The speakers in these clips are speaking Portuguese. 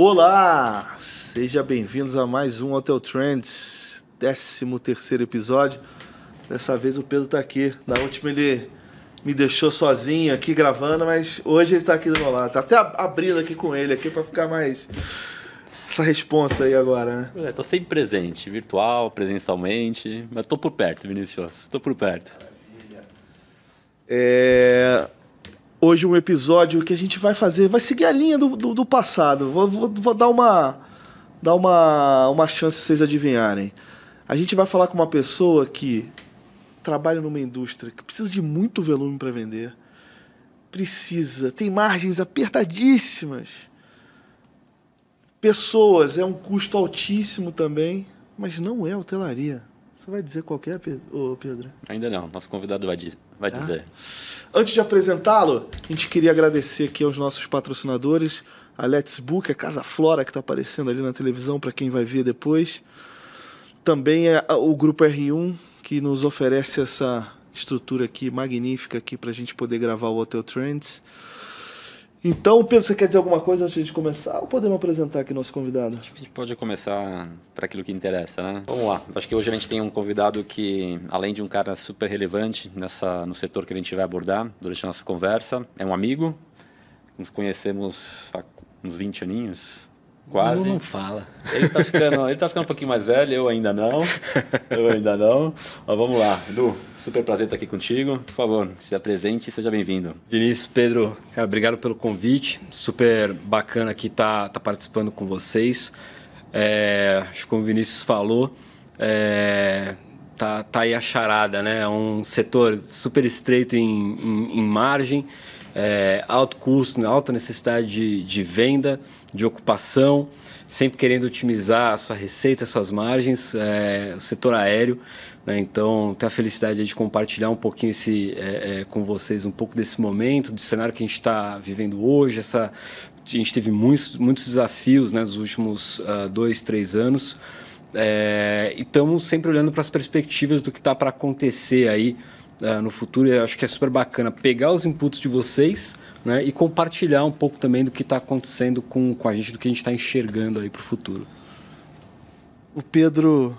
Olá! Sejam bem-vindos a mais um Hotel Trends, 13 terceiro episódio. Dessa vez o Pedro tá aqui. Na última ele me deixou sozinho aqui gravando, mas hoje ele tá aqui do meu lado. Tá até abrindo aqui com ele aqui para ficar mais essa responsa aí agora, né? É, tô sempre presente, virtual, presencialmente, mas tô por perto, Vinicius. Tô por perto. Maravilha. É hoje um episódio que a gente vai fazer, vai seguir a linha do, do, do passado. Vou, vou, vou, dar uma dar uma, uma chance vocês adivinharem. A gente vai falar com uma pessoa que trabalha numa indústria que precisa de muito volume para vender, precisa, tem margens apertadíssimas. Pessoas é um custo altíssimo também, mas não é hotelaria. Você vai dizer qual é, Pedro? Ainda não, nosso convidado vai, dizer. Vai ah? dizer. Antes de apresentá-lo, a gente queria agradecer aqui aos nossos patrocinadores, a Let's Book, a Casa Flora, que está aparecendo ali na televisão para quem vai ver depois. Também é o Grupo R1, que nos oferece essa estrutura aqui magnífica aqui para a gente poder gravar o Hotel Trends. Então, Pedro, você quer dizer alguma coisa antes de começar? Ou podemos apresentar aqui nosso convidado? Acho que a gente pode começar para aquilo que interessa, né? Vamos lá. Acho que hoje a gente tem um convidado que, além de um cara super relevante nessa, no setor que a gente vai abordar durante a nossa conversa, é um amigo. Nos conhecemos há uns 20 aninhos, Quase. Não, não fala. Ele está ficando, ele tá ficando um pouquinho mais velho, eu ainda não. Eu ainda não. Mas vamos lá, Edu, super prazer estar tá aqui contigo. Por favor, se apresente e seja bem-vindo. Vinícius, Pedro, cara, obrigado pelo convite. Super bacana aqui estar tá, tá participando com vocês. É, acho que como o Vinícius falou, é, tá, tá aí a charada, né? É um setor super estreito em, em, em margem é, alto custo, alta necessidade de, de venda, de ocupação, sempre querendo otimizar a sua receita, as suas margens, é, o setor aéreo. Né? Então, tenho a felicidade de compartilhar um pouquinho esse, é, é, com vocês um pouco desse momento, do cenário que a gente está vivendo hoje, essa a gente teve muitos, muitos desafios né, nos últimos uh, dois, três anos. É, e estamos sempre olhando para as perspectivas do que está para acontecer aí uh, no futuro. Eu acho que é super bacana pegar os inputs de vocês né, e compartilhar um pouco também do que está acontecendo com, com a gente, do que a gente está enxergando aí para o futuro. O Pedro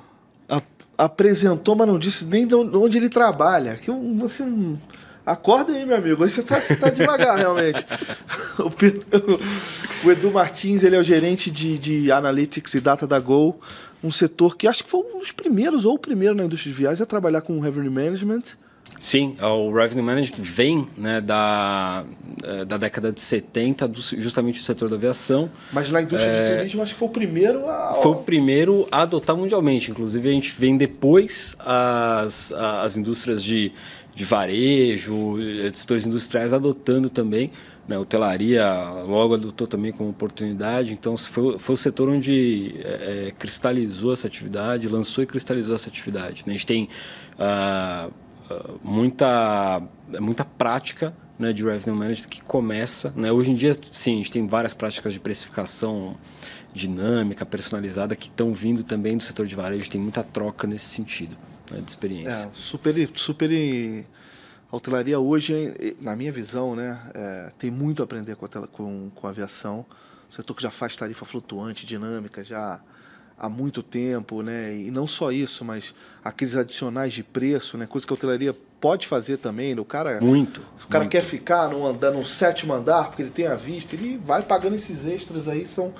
ap apresentou, mas não disse nem de onde ele trabalha. Que um, assim, Acorda aí, meu amigo. Hoje você está tá devagar, realmente. O, Pedro, o, Edu Martins, ele é o gerente de, de Analytics e Data da Gol, um setor que acho que foi um dos primeiros, ou o primeiro na indústria de viagens, a trabalhar com Revenue Management. Sim, o revenue management vem né, da, é, da década de 70, do, justamente do setor da aviação. Mas na indústria é, de turismo, acho que foi o primeiro a. Foi o primeiro a adotar mundialmente. Inclusive, a gente vem depois as, as indústrias de, de varejo, eh, setores industriais adotando também. Né, hotelaria logo adotou também como oportunidade. Então, foi, foi o setor onde é, cristalizou essa atividade, lançou e cristalizou essa atividade. Né. A gente tem. Uh, ah, muita, muita prática né, de revenue management que começa. Né? Hoje em dia, sim, a gente tem várias práticas de precificação dinâmica, personalizada, que estão vindo também do setor de varejo, tem muita troca nesse sentido né, de experiência. É, super, super. A hotelaria hoje, na minha visão, né, é, tem muito a aprender com a, com, com a aviação. O setor que já faz tarifa flutuante, dinâmica, já há muito tempo, né? E não só isso, mas aqueles adicionais de preço, né? Coisa que a hotelaria pode fazer também. Né? O cara muito. O cara muito. quer ficar no andar no sétimo andar porque ele tem a vista, ele vai pagando esses extras aí são.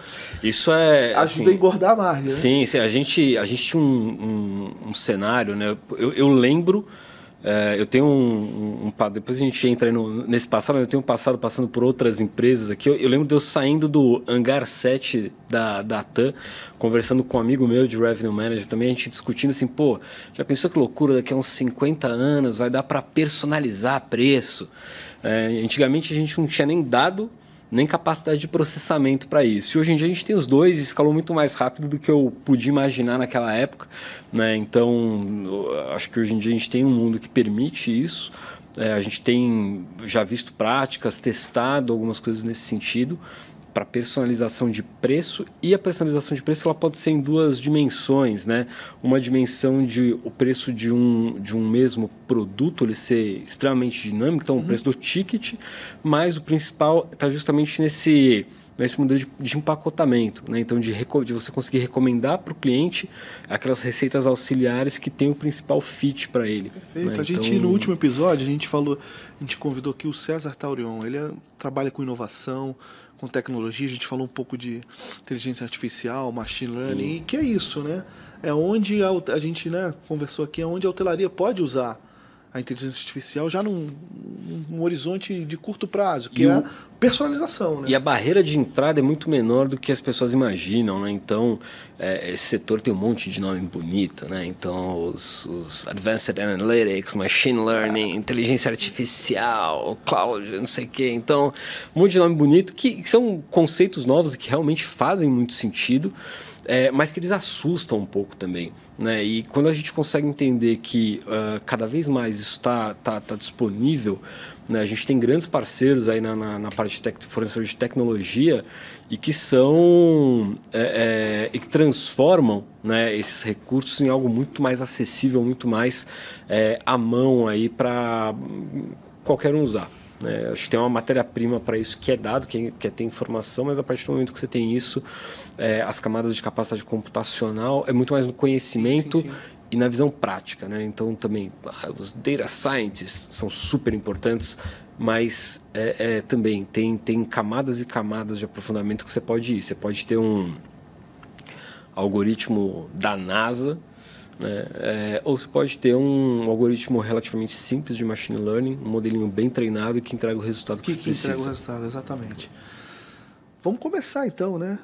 Isso é ajuda assim, a engordar a margem. Né? Sim, sim, a gente a gente tinha um, um, um cenário, né? Eu, eu lembro é, eu tenho um, um depois a gente entra no, nesse passado, eu tenho um passado passando por outras empresas aqui. Eu, eu, lembro de eu saindo do hangar 7 da, da TAM, conversando com um amigo meu de Revenue Manager também, a gente discutindo assim, pô, já pensou que loucura, daqui a uns 50 anos vai dar para personalizar preço. É, antigamente a gente não tinha nem dado nem capacidade de processamento para isso. E hoje em dia a gente tem os dois e escalou muito mais rápido do que eu podia imaginar naquela época. Né? Então, acho que hoje em dia a gente tem um mundo que permite isso. É, a gente tem já visto práticas, testado algumas coisas nesse sentido para personalização de preço e a personalização de preço ela pode ser em duas dimensões, né? Uma dimensão de o preço de um, de um mesmo produto ele ser extremamente dinâmico, então uhum. o preço do ticket, mas o principal está justamente nesse nesse né, modelo de, de empacotamento, né? Então, de, de, você conseguir recomendar para o cliente aquelas receitas auxiliares que tem o principal fit para ele. Né? Perfeito. Né? A gente, então... no último episódio, a gente falou, a gente convidou aqui o César Taurion. Ele é, trabalha com inovação, com tecnologia, a gente falou um pouco de inteligência artificial, machine learning, e que é isso, né? É onde a, a gente né, conversou aqui, é onde a hotelaria pode usar a inteligência artificial já num, num horizonte de curto prazo, que e é a personalização. Né? E a barreira de entrada é muito menor do que as pessoas imaginam, né? Então, é, esse setor tem um monte de nome bonito, né? Então, os, os Advanced Analytics, Machine Learning, Inteligência Artificial, Cloud, não sei o quê. Então, um monte de nome bonito que, que são conceitos novos e que realmente fazem muito sentido é, mas que eles assustam um pouco também. Né? E quando a gente consegue entender que uh, cada vez mais isso está tá, tá disponível, né? a gente tem grandes parceiros aí na, na, na parte de tec- fornecedor de tecnologia e que são é, é, e que transformam né, esses recursos em algo muito mais acessível, muito mais é, à mão aí para qualquer um usar. É, acho que tem uma matéria-prima para isso que é dado, que é, que é ter informação, mas a partir do momento que você tem isso, é, as camadas de capacidade computacional, é muito mais no conhecimento sim, sim, e na visão prática. Né? Então, também, ah, os data scientists são super importantes, mas é, é, também tem, tem camadas e camadas de aprofundamento que você pode ir. Você pode ter um algoritmo da NASA, né? É, ou você pode ter um algoritmo relativamente simples de machine learning, um modelinho bem treinado que entrega o resultado que, que você precisa. Que entrega o resultado, exatamente. Vamos começar então, né?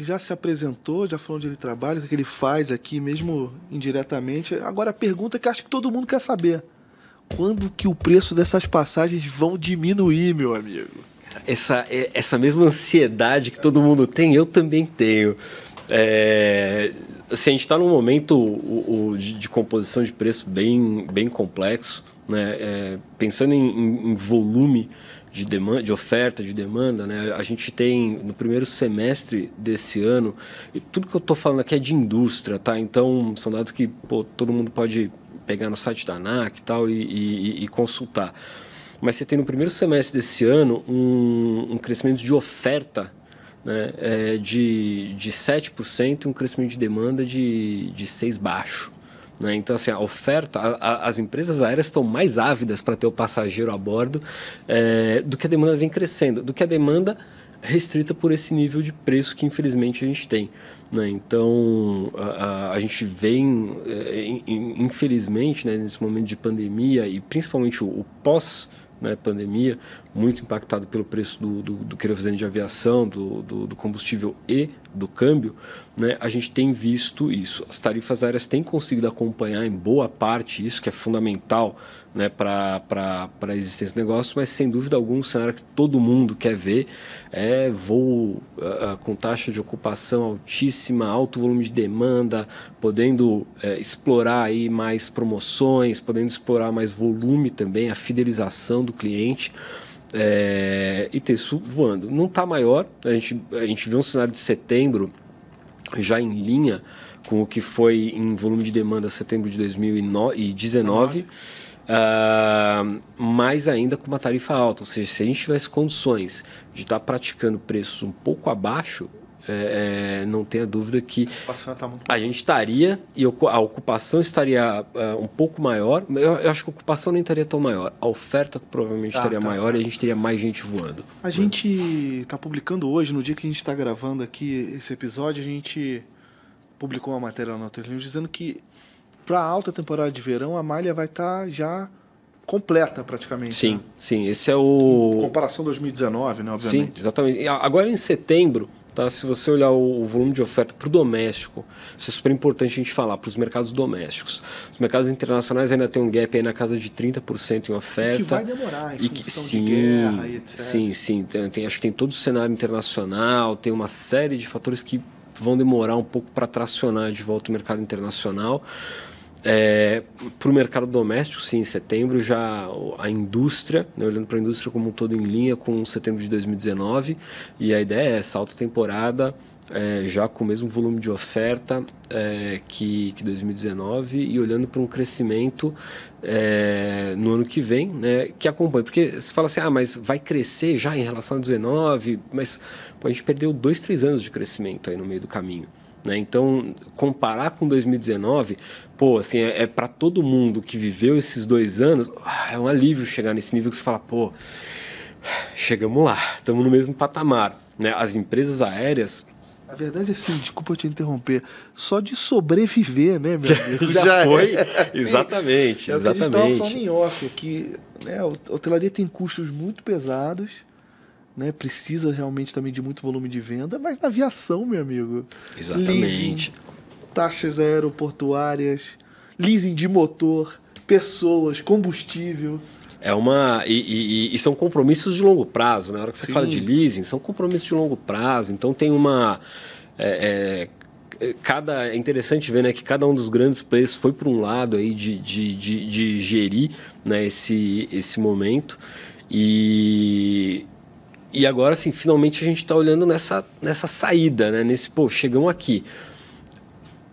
já se apresentou, já falou onde ele trabalha, o é que ele faz aqui, mesmo indiretamente. Agora a pergunta que acho que todo mundo quer saber: quando que o preço dessas passagens vão diminuir, meu amigo? Essa, é, essa mesma ansiedade que todo mundo tem, eu também tenho. É, assim, a gente está num momento o, o, de, de, composição de preço bem, bem complexo, né? É, pensando em, em, em volume de, demanda, de oferta, de demanda. Né? A gente tem, no primeiro semestre desse ano, e tudo que eu estou falando aqui é de indústria, tá? Então, são dados que pô, todo mundo pode pegar no site da ANAC e tal e, e, e consultar. Mas você tem no primeiro semestre desse ano um, um crescimento de oferta né, é, de, de 7% e um crescimento de demanda de, de 6% baixo. Né? Então, assim, a oferta, a, a, as empresas aéreas estão mais ávidas para ter o passageiro a bordo é, do que a demanda vem crescendo, do que a demanda restrita por esse nível de preço que infelizmente a gente tem. Né? Então, a, a, gente vem, é, infelizmente, né, nesse momento de pandemia e principalmente o, o pós- né, pandemia, muito impactado pelo preço do, do, do querosene de aviação, do, do, do, combustível e do câmbio, né, a gente tem visto isso. As tarifas aéreas têm conseguido acompanhar em boa parte isso, que é fundamental né, para a existência do negócio, mas sem dúvida algum, o cenário que todo mundo quer ver é voo uh, com taxa de ocupação altíssima, alto volume de demanda, podendo uh, explorar aí mais promoções, podendo explorar mais volume também, a fidelização do cliente. É, e ter voando. Não está maior, a gente, a gente vê um cenário de setembro já em linha com o que foi em volume de demanda setembro de 2019. 19. Uh, mas ainda com uma tarifa alta, ou seja, se a gente tivesse condições de estar tá praticando preços um pouco abaixo, é, é, não tenha dúvida que a, tá a gente estaria e a ocupação estaria uh, um pouco maior. Eu, eu, acho que a ocupação nem estaria tão maior. A oferta provavelmente ah, estaria tá, maior tá. e a tá. gente teria mais gente voando. A gente está publicando hoje, no dia que a gente está gravando aqui esse episódio, a gente publicou uma matéria lá no News dizendo que para a alta temporada de verão, a malha vai estar tá já completa praticamente. Sim, né? sim. Esse é o. Comparação 2019, né? Obviamente. Sim, exatamente. E agora em setembro, tá? Se você olhar o, volume de oferta para o doméstico, isso é super importante a gente falar para os mercados domésticos. Os mercados internacionais ainda tem um gap aí na casa de 30% em oferta. E que vai demorar, em e que, sim, de guerra e etc. Sim, sim. Tem, tem, acho que tem todo o cenário internacional, tem uma série de fatores que vão demorar um pouco para tracionar de volta o mercado internacional. É, para o mercado doméstico, sim, em setembro já a indústria, né, olhando para a indústria como um todo em linha com setembro de 2019, e a ideia é essa alta temporada é, já com o mesmo volume de oferta é, que, que 2019 e olhando para um crescimento é, no ano que vem, né, que acompanha. Porque você fala assim, ah, mas vai crescer já em relação a 2019 mas pô, a gente perdeu dois, três anos de crescimento aí no meio do caminho. Né? Então, comparar com 2019, pô, assim, é, é para todo mundo que viveu esses dois anos, ah, é um alívio chegar nesse nível que você fala, pô, chegamos lá, estamos no mesmo patamar. Né? As empresas aéreas a verdade é assim, desculpa te interromper, só de sobreviver, né, meu amigo? Já, já foi, é. exatamente, é exatamente. A gente estava falando em off aqui, né, a hotelaria tem custos muito pesados, né, precisa realmente também de muito volume de venda, mas na aviação, meu amigo. Exatamente. Leasing, taxas aeroportuárias, leasing de motor, pessoas, combustível. É uma. E, e, e, são compromissos de longo prazo. Na né? hora que você Sim. fala de leasing, são compromissos de longo prazo. Então tem uma. É, é, é, cada, é interessante ver né, que cada um dos grandes players foi para um lado aí de, de, de, de gerir né, esse, esse momento. E e agora, assim, finalmente a gente está olhando nessa, nessa saída, né? Nesse, pô, chegamos aqui.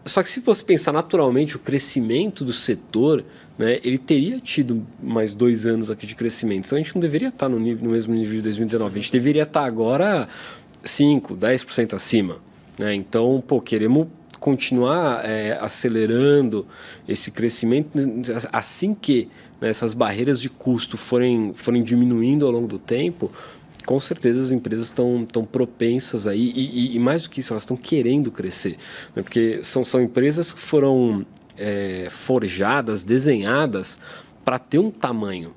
Só que se você pensar naturalmente, o crescimento do setor, né, ele teria tido mais dois anos aqui de crescimento. Então a gente não deveria estar tá no, nível, no mesmo nível de 2019. A gente deveria estar tá agora 5%, 10% acima. Né? Então, pô, queremos continuar é, acelerando esse crescimento assim que né, essas barreiras de custo forem, forem diminuindo ao longo do tempo com certeza as empresas estão tão propensas aí, e, e, e, mais do que isso, elas estão querendo crescer. Né? Porque são, são empresas que foram é, forjadas, desenhadas para ter um tamanho.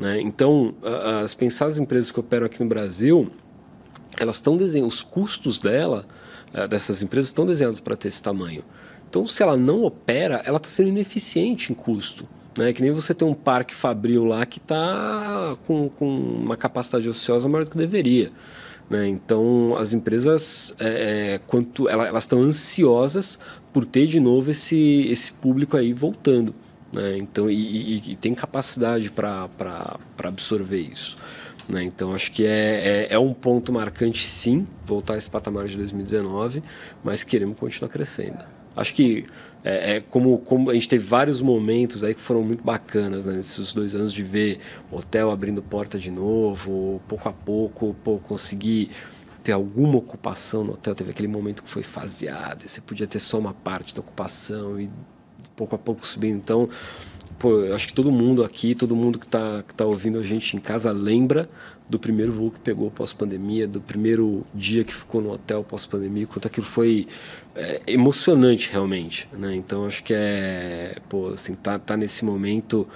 Né? Então, as pensar as empresas que operam aqui no Brasil, elas estão desenhando, os custos dela, é, dessas empresas, estão desenhados para ter esse tamanho. Então, se ela não opera, ela está sendo ineficiente em custo. Né? Que nem você tem um parque fabril lá que está com, com uma capacidade ociosa maior do que deveria. Né? Então, as empresas, é, é quanto elas estão ansiosas por ter de novo esse, esse público aí voltando. Né? Então, e, e, e tem capacidade para absorver isso. Né? Então, acho que é, é, é, um ponto marcante, sim, voltar a esse patamar de 2019, mas queremos continuar crescendo. Acho que é, é, como, como a gente teve vários momentos aí que foram muito bacanas né, nesses dois anos de ver hotel abrindo porta de novo, pouco a pouco, pô, conseguir ter alguma ocupação no hotel. Teve aquele momento que foi faseado, e você podia ter só uma parte da ocupação e pouco a pouco subindo. Então, pô, acho que todo mundo aqui, todo mundo que está que tá ouvindo a gente em casa lembra do primeiro voo que pegou pós-pandemia, do primeiro dia que ficou no hotel pós-pandemia, quanto aquilo foi é, emocionante realmente, né? Então acho que é, pô, assim, tá, tá nesse momento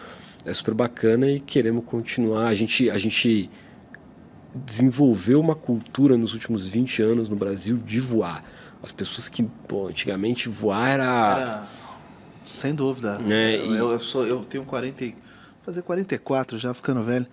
é super bacana e queremos continuar. A gente, a gente desenvolveu uma cultura nos últimos 20 anos no Brasil de voar. As pessoas que, pô, antigamente voar era... era sem dúvida. É, eu, e... eu, eu, sou, eu tenho 40, fazer 44 já, ficando velho.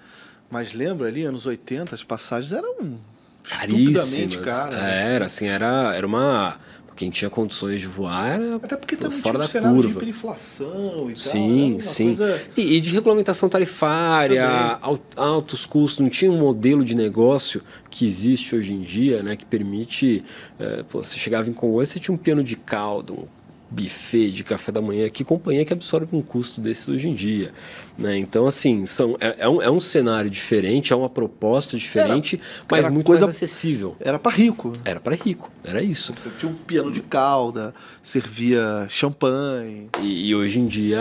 Mas lembro ali, anos 80, as passagens eram caríssimas. Caras. era assim, era, era uma quem tinha condições de voar era Até porque também fora da um curva. de hiperinflação e sim, tal. Sim, coisa... e, e, de regulamentação tarifária, alt, altos custos, não tinha um modelo de negócio que existe hoje em dia, né, que permite, é, pô, você chegava em Congonhas, você tinha um piano de caldo, um buffet de café da manhã, que companhia que absorve um custo desse hoje em dia? Né? Então, assim, são, é, é, um, é um cenário diferente, é uma proposta diferente, era, mas era muito coisa, mais acessível. Era para rico. Era para rico, era isso. Você tinha um piano de calda, servia champanhe. E, e, hoje em dia,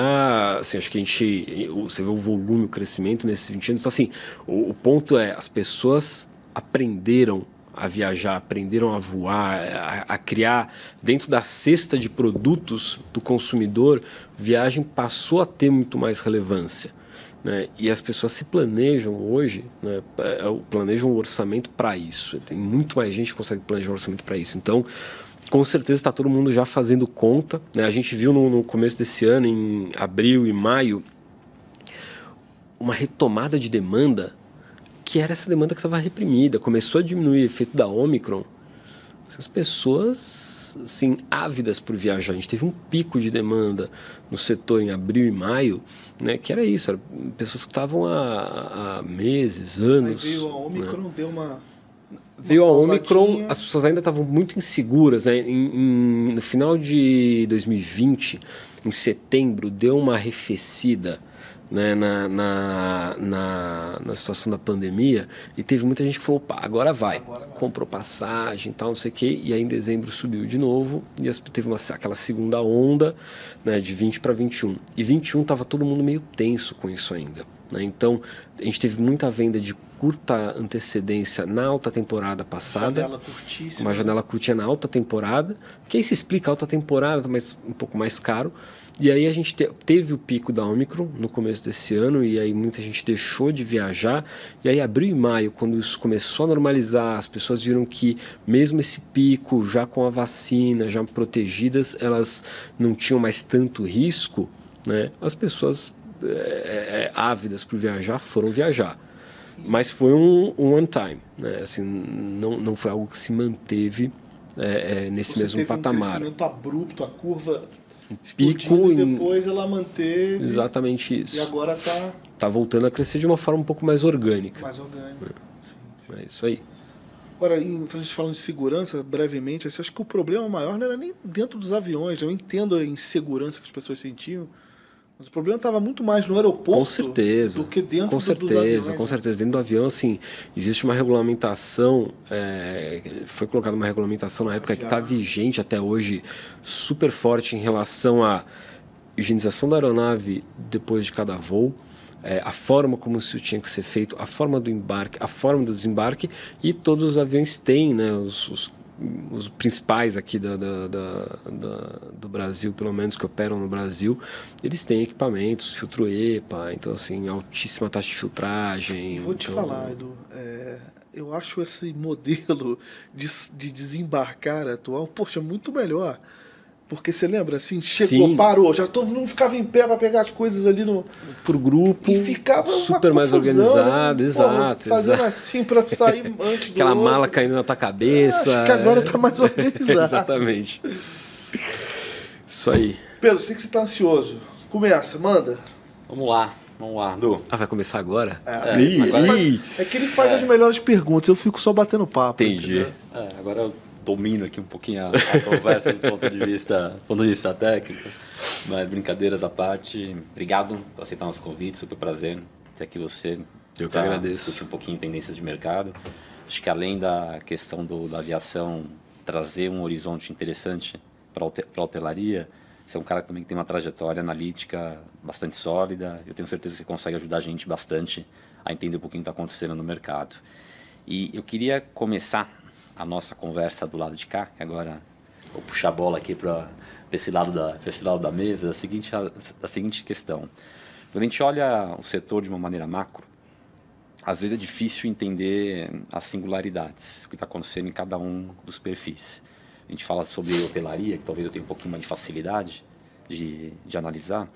assim, acho que a gente. Você vê o volume, o crescimento nesses 20 anos. Então, assim, o, o ponto é, as pessoas aprenderam a viajar, aprenderam a voar, a, a criar dentro da cesta de produtos do consumidor, viagem passou a ter muito mais relevância. Né? E as pessoas se planejam hoje, né? É, planejam um orçamento para isso. Tem muito mais gente que consegue planejar um orçamento para isso. Então, com certeza está todo mundo já fazendo conta. Né? A gente viu no, no, começo desse ano, em abril e maio, uma retomada de demanda que era essa demanda que estava reprimida. Começou a diminuir o efeito da Omicron. Essas pessoas, assim, ávidas por viajar. A gente teve um pico de demanda no setor em abril e maio, né? Que era isso, eram pessoas que estavam há, há, meses, anos. Aí veio a né. Omicron, né? deu uma veio a Omicron, as pessoas ainda estavam muito inseguras, né? Em, em, no final de 2020, em setembro, deu uma arrefecida né, na, na, na, na, situação da pandemia e teve muita gente que falou, opa, agora vai. Agora vai. Comprou passagem tal, não sei o quê. E aí em dezembro subiu de novo e teve uma, aquela segunda onda né, de 20 para 21. E 21 estava todo mundo meio tenso com isso ainda. Né? Então, a gente teve muita venda de curta antecedência na alta temporada passada. Janela uma né? janela curtinha na alta temporada, que aí se explica a alta temporada, mas um pouco mais caro. E aí a gente te, teve o pico da Omicron no começo desse ano, e aí muita gente deixou de viajar. E aí abril e maio, quando isso começou a normalizar, as pessoas viram que mesmo esse pico, já com a vacina, já protegidas, elas não tinham mais tanto risco, né? As pessoas é, é, ávidas por viajar foram viajar. Mas foi um, um one time, né? Assim, não, não foi algo que se manteve é, é, nesse Você mesmo teve patamar. Um crescimento abrupto, a curva um pico. E depois ela manteve. Exatamente isso. E agora está. Está voltando a crescer de uma forma um pouco mais orgânica. Mais orgânica. É, sim, sim. é isso aí. Agora, a gente falando de segurança, brevemente, assim, acho que o problema maior não era nem dentro dos aviões. Né? Eu entendo a insegurança que as pessoas sentiam, mas o problema estava muito mais no aeroporto com certeza, do que dentro com do, certeza, dos aviões. Com né? certeza, dentro do avião, assim, existe uma regulamentação, é, foi colocada uma regulamentação na época Já. que está vigente até hoje, super forte em relação à higienização da aeronave depois de cada voo. É, a forma como isso tinha que ser feito, a forma do embarque, a forma do desembarque, e todos os aviões têm, né, os, os os principais aqui da, da, da, do Brasil, pelo menos que operam no Brasil, eles têm equipamentos, filtro EPA, então assim, altíssima taxa de filtragem. Eu vou então... te falar, Edu, é, eu acho esse modelo de, de desembarcar atual, poxa, muito melhor porque você lembra assim? Chegou, Sim. parou, já todo mundo ficava em pé para pegar as coisas ali no. Pro grupo. E ficava super confusão, mais né? organizado, né? exato. fazendo exato. assim para sair antes Aquela outro. mala caindo na tua é, cabeça. Ah, acho que agora está é. mais organizado. Exatamente. Isso aí. Pedro, sei que você está ansioso. Começa, é manda. Vamos lá. Vamos lá. Du. Ah, vai começar agora? É, é, ih, agora... Ih. é que ele faz é. as melhores perguntas, eu fico só batendo papo. Entendi. Né? É, agora eu domino aqui um pouquinho a, a conversa do ponto de vista, ponto de vista técnico. Mas brincadeiras à parte, obrigado por aceitar nosso convite, super prazer ter aqui você. Eu que tá? agradeço. Discutir um pouquinho tendências de mercado. Acho que além da questão do, da aviação trazer um horizonte interessante para a hotelaria, você é um cara também que tem uma trajetória analítica bastante sólida. Eu tenho certeza que você consegue ajudar a gente bastante a entender um pouquinho o que está acontecendo no mercado. E eu queria começar a nossa conversa do lado de cá, agora vou puxar a bola aqui para esse lado da esse lado da mesa, é a seguinte a, a seguinte questão. Quando a gente olha o setor de uma maneira macro, às vezes é difícil entender as singularidades, o que está acontecendo em cada um dos perfis. A gente fala sobre hotelaria, que talvez eu tenha um pouquinho mais de facilidade de, de analisar.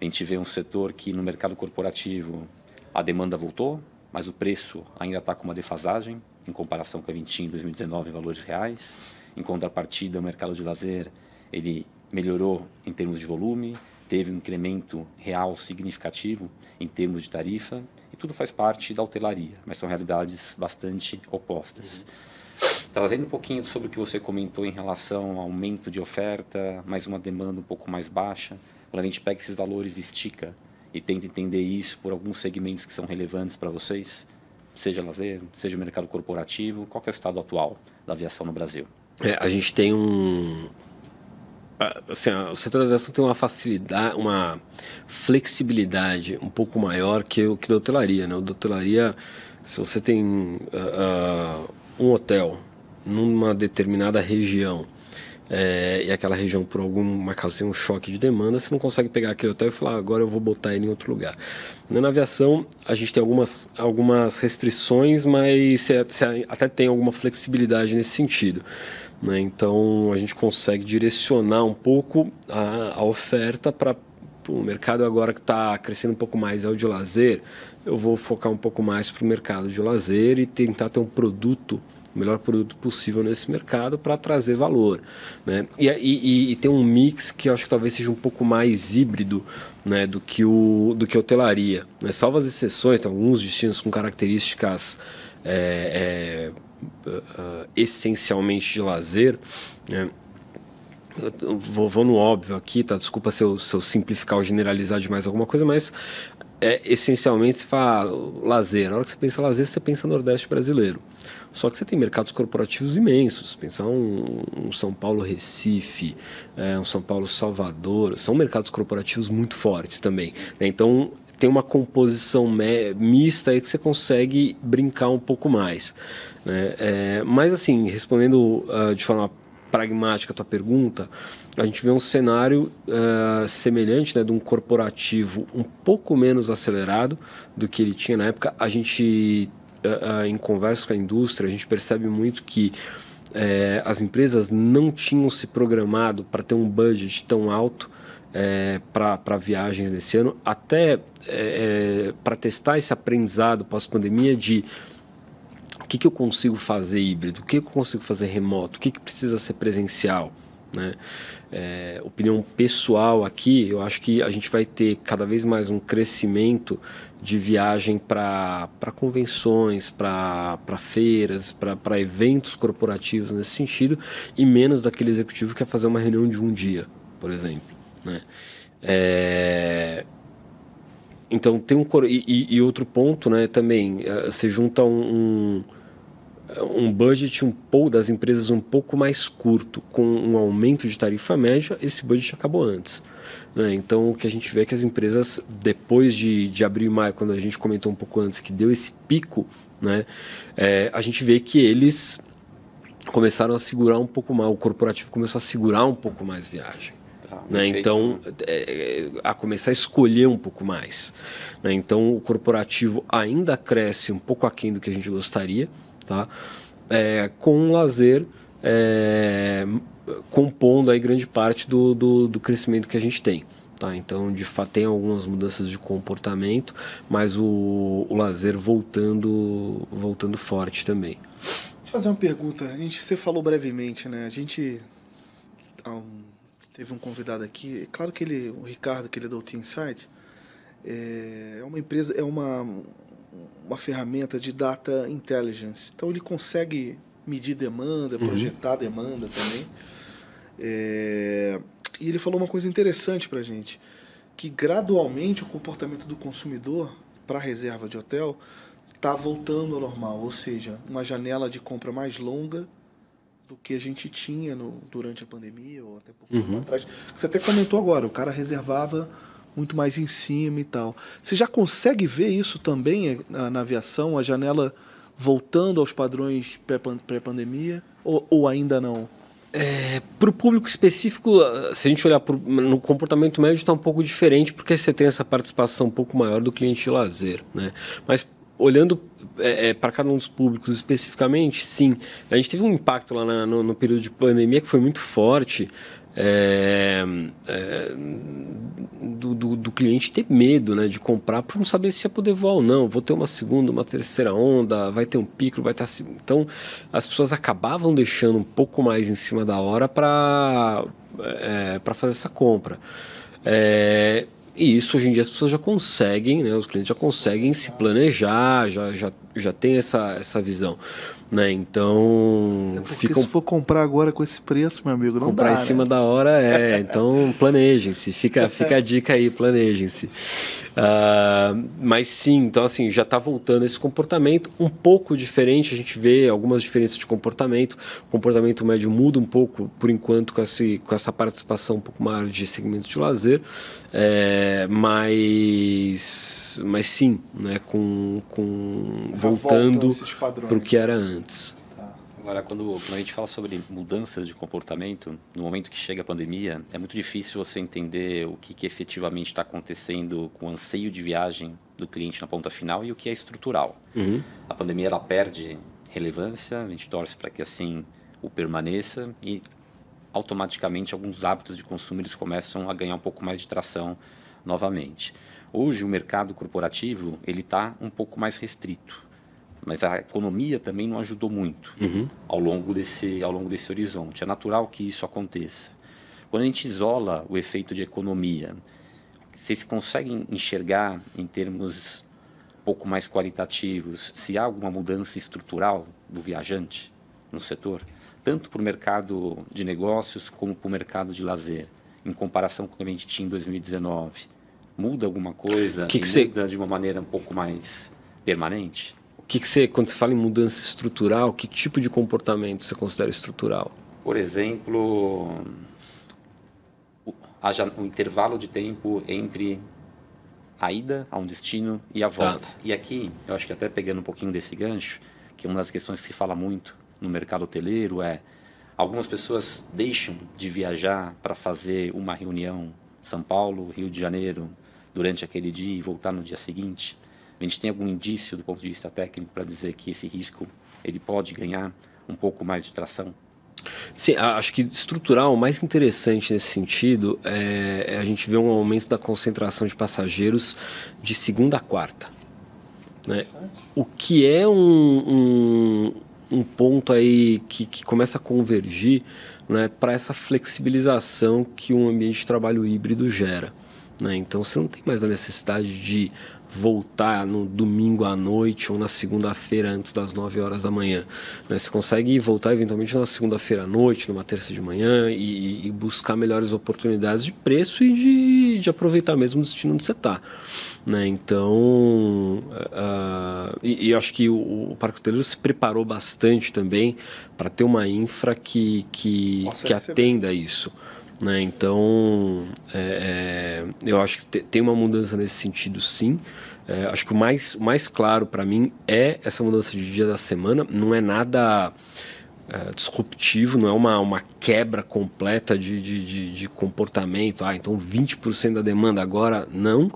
A gente vê um setor que no mercado corporativo a demanda voltou, mas o preço ainda está com uma defasagem em comparação com a 21 em 2019 em valores reais. Em contrapartida, o mercado de lazer ele melhorou em termos de volume, teve um incremento real significativo em termos de tarifa, e tudo faz parte da hotelaria, mas são realidades bastante opostas. Uhum. Trazendo um pouquinho sobre o que você comentou em relação ao aumento de oferta, mais uma demanda um pouco mais baixa, quando a gente pega esses valores e estica e tenta entender isso por alguns segmentos que são relevantes para vocês, seja lazer, seja o mercado corporativo, qual é o estado atual da aviação no Brasil? É, a gente tem um, Assim, o setor da aviação tem uma facilidade, uma flexibilidade um pouco maior que o que da hotelaria. Né? O da hotelaria, se você tem uh, um hotel numa determinada região é, e aquela região por alguma causa tem um choque de demanda, você não consegue pegar aquele hotel e falar, ah, agora eu vou botar ele em outro lugar. Né, na aviação, a gente tem algumas, algumas restrições, mas você, você é, é, até tem alguma flexibilidade nesse sentido. Né? Então, a gente consegue direcionar um pouco a, a oferta para o mercado agora que está crescendo um pouco mais é o de lazer, eu vou focar um pouco mais para o mercado de lazer e tentar ter um produto o melhor produto possível nesse mercado para trazer valor. Né? E, e, e, tem um mix que eu acho que talvez seja um pouco mais híbrido né, do, que o, do que a hotelaria. Né? Salvo as exceções, tem alguns destinos com características é, é, uh, essencialmente de lazer. Né? Vou, vou, no óbvio aqui, tá? Desculpa se eu, se eu simplificar ou generalizar demais alguma coisa, mas é, essencialmente se fala ah, lazer. Na hora que você pensa lazer, você pensa Nordeste brasileiro. Só que você tem mercados corporativos imensos. Pensar um, um São Paulo Recife, é, um São Paulo Salvador, são mercados corporativos muito fortes também. Né? Então tem uma composição mista aí que você consegue brincar um pouco mais. Né? É, mas assim, respondendo uh, de forma pragmática a tua pergunta, a gente vê um cenário uh, semelhante né, de um corporativo um pouco menos acelerado do que ele tinha na época. A gente, uh, uh, em conversa com a indústria, a gente percebe muito que as empresas não tinham se programado para ter um budget tão alto. É, para viagens nesse ano, até é, para testar esse aprendizado pós-pandemia de que, que eu consigo fazer híbrido, o que, que eu consigo fazer remoto, o que, que precisa ser presencial. Né? É, opinião pessoal aqui, eu acho que a gente vai ter cada vez mais um crescimento de viagem para convenções, para feiras, para eventos corporativos nesse sentido, e menos daquele executivo que quer fazer uma reunião de um dia, por exemplo. Né? É... Então tem um e, e, outro ponto, né? Também se é, junta um, um um budget um pouco das empresas um pouco mais curto, com um aumento de tarifa média, esse budget acabou antes. Né? Então, o que a gente vê é que as empresas, depois de, de abril e maio, quando a gente comentou um pouco antes que deu esse pico, né? É, a gente vê que eles começaram a segurar um pouco mais, o corporativo começou a segurar um pouco mais viagem. Tá, né? Então, é, a começar a escolher um pouco mais. Né? Então, o corporativo ainda cresce um pouco aquém do que a gente gostaria, tá? É, com um lazer é, compondo aí grande parte do, do, do crescimento que a gente tem. Tá, então, de fato, tem algumas mudanças de comportamento, mas o, o lazer voltando, voltando forte também. Deixa eu fazer uma pergunta. A gente, você falou brevemente, né? A gente um, teve um convidado aqui. É claro que ele, o Ricardo, que ele é da UT Insight, é, é uma empresa, é uma, uma ferramenta de data intelligence. Então ele consegue medir demanda, uhum. projetar uhum. demanda também. É... E ele falou uma coisa interessante para gente, que gradualmente o comportamento do consumidor para reserva de hotel está voltando ao normal, ou seja, uma janela de compra mais longa do que a gente tinha no, durante a pandemia ou até pouco uhum. tempo atrás. Você até comentou agora, o cara reservava muito mais em cima e tal. Você já consegue ver isso também eh, na, na aviação, a janela voltando aos padrões pré-pandemia ou, ou ainda não? É, para o público específico, ah, se a gente olhar pro, no comportamento médio, está um pouco diferente, porque você tem essa participação um pouco maior do cliente de lazer. Né? Mas olhando é, eh, eh, para cada um dos públicos especificamente, sim. A gente teve um impacto lá na, no, no, período de pandemia que foi muito forte, é, é, do, do, do, cliente ter medo né, de comprar por não saber se ia poder voar ou não. Vou ter uma segunda, uma terceira onda, vai ter um pico, vai estar assim. Então, as pessoas acabavam deixando um pouco mais em cima da hora para é, fazer essa compra. É, e isso hoje em dia as pessoas já conseguem, né? Os clientes já conseguem se planejar, já, já, já tem essa, essa visão. Né? Então. É Se for comprar agora com esse preço, meu amigo, não comprar dá. Comprar em né? cima da hora é. Então planejem-se. Fica, fica a dica aí, planejem-se. Uh, mas sim, então assim, já está voltando esse comportamento um pouco diferente. A gente vê algumas diferenças de comportamento. O comportamento médio muda um pouco, por enquanto, com, esse, com essa participação um pouco maior de segmento de lazer. É, mas, mas sim, né, com, com voltando para o que era antes. Tá. Agora, quando, quando a gente fala sobre mudanças de comportamento, no momento que chega a pandemia, é muito difícil você entender o que, que efetivamente está acontecendo com o anseio de viagem do cliente na ponta final e o que é estrutural. Uhum. A pandemia ela perde relevância, a gente torce para que assim o permaneça e automaticamente alguns hábitos de consumo eles começam a ganhar um pouco mais de tração novamente. Hoje o mercado corporativo ele está um pouco mais restrito, mas a economia também não ajudou muito uhum. ao longo desse ao longo desse horizonte. É natural que isso aconteça. Quando a gente isola o efeito de economia, vocês conseguem enxergar em termos um pouco mais qualitativos se há alguma mudança estrutural do viajante no setor? tanto para o mercado de negócios como para o mercado de lazer, em comparação com o que a gente tinha em 2019? Muda alguma coisa? Que que você... Muda de uma maneira um pouco mais permanente? O que, que você, quando você fala em mudança estrutural, que tipo de comportamento você considera estrutural? Por exemplo, o intervalo de tempo entre a ida a um destino e a volta. Ah. E aqui, eu acho que até pegando um pouquinho desse gancho, que é uma das questões que se fala muito no mercado hoteleiro é algumas pessoas deixam de viajar para fazer uma reunião São Paulo, Rio de Janeiro, durante aquele dia e voltar no dia seguinte. A gente tem algum indício do ponto de vista técnico para dizer que esse risco ele pode ganhar um pouco mais de tração? Sim, acho que estrutural, o mais interessante nesse sentido é, é a gente ver um aumento da concentração de passageiros de segunda a quarta. Né? O que é um, um um ponto aí que, que começa a convergir né, para essa flexibilização que um ambiente de trabalho híbrido gera. Né? Então você não tem mais a necessidade de voltar no domingo à noite ou na segunda-feira antes das 9 horas da manhã. Né? Você consegue voltar eventualmente na segunda-feira à noite, numa terça de manhã e, e, buscar melhores oportunidades de preço e de, de aproveitar mesmo o destino onde você está. Né? Então, uh, e, e, eu acho que o, o Parque Hoteleiro se preparou bastante também para ter uma infra que, que, Nossa, que atenda isso. Né? Então, é, é, eu acho que tem uma mudança nesse sentido, sim. É, acho que o mais, mais claro para mim é essa mudança de dia da semana. Não é nada é, disruptivo, não é uma, uma quebra completa de, de, de, de comportamento. Ah, então 20% da demanda agora, não.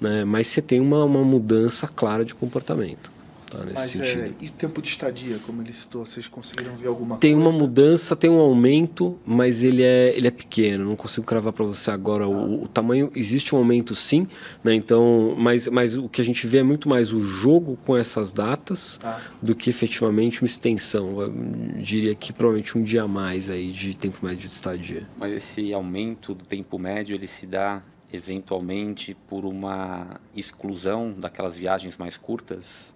Né? Mas você tem uma, uma mudança clara de comportamento tá, nesse Mas, é, sentido. É, e tempo de estadia, como ele citou, vocês conseguiram ver alguma tem coisa? Tem uma mudança, tem um aumento, mas ele é, ele é pequeno. Não consigo cravar para você agora ah. o, o, tamanho. Existe um aumento sim, né? Então, mas, mas o que a gente vê é muito mais o jogo com essas datas ah. do que efetivamente uma extensão. Eu diria que provavelmente um dia a mais aí de tempo médio de estadia. Mas esse aumento do tempo médio ele se dá eventualmente por uma exclusão daquelas viagens mais curtas